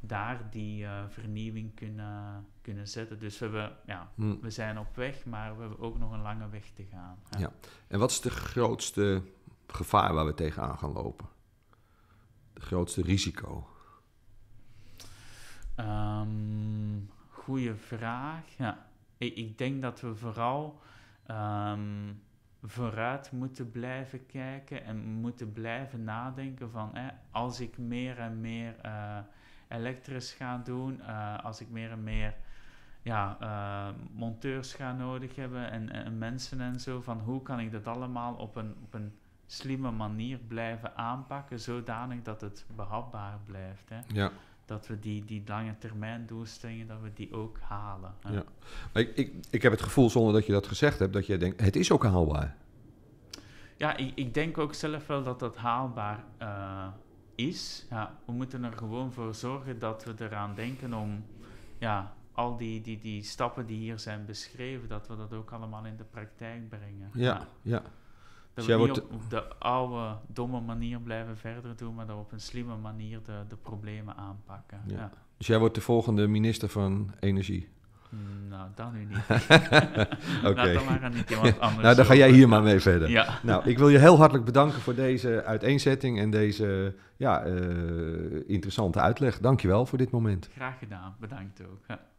daar die eh, vernieuwing kunnen, kunnen zetten. Dus we, hebben, ja, hm. we zijn op weg, maar we hebben ook nog een lange weg te gaan. ja. En wat is de grootste gevaar waar we tegenaan gaan lopen? De grootste risico? Um, goeie vraag. Ja. Ik, ik, denk dat we vooral ehm, vooruit moeten blijven kijken en moeten blijven nadenken van als ik meer en meer uh, elektrisch ga doen, eh, als ik meer en meer ja, eh, monteurs ga nodig hebben en, en, mensen en zo, van hoe kan ik dat allemaal op een, op een slimme manier blijven aanpakken, zodanig dat het behapbaar blijft. Hè? Ja dat we die, die lange termijn doelstellingen, dat we die ook halen. Ja. Maar ik, ik, ik heb het gevoel, zonder dat je dat gezegd hebt, dat jij denkt, het is ook haalbaar. Ja, ik, ik denk ook zelf wel dat dat haalbaar eh, is. Ja, we moeten er gewoon voor zorgen dat we eraan denken om ja, al die, die, die stappen die hier zijn beschreven, dat we dat ook allemaal in de praktijk brengen. ja. ja. Dat we niet op, de oude, domme manier blijven verder doen, maar dan op een slimme manier de, de problemen aanpakken. Ja. Dus jij wordt de volgende minister van Energie? Mm, nou, dan nu niet. Oké. nou, dan ga jij hier maar mee verder. Ja. Nou, ik wil je heel hartelijk bedanken voor deze uiteenzetting en deze ja, uh, interessante uitleg. Dankjewel voor dit moment. Graag gedaan, bedankt ook.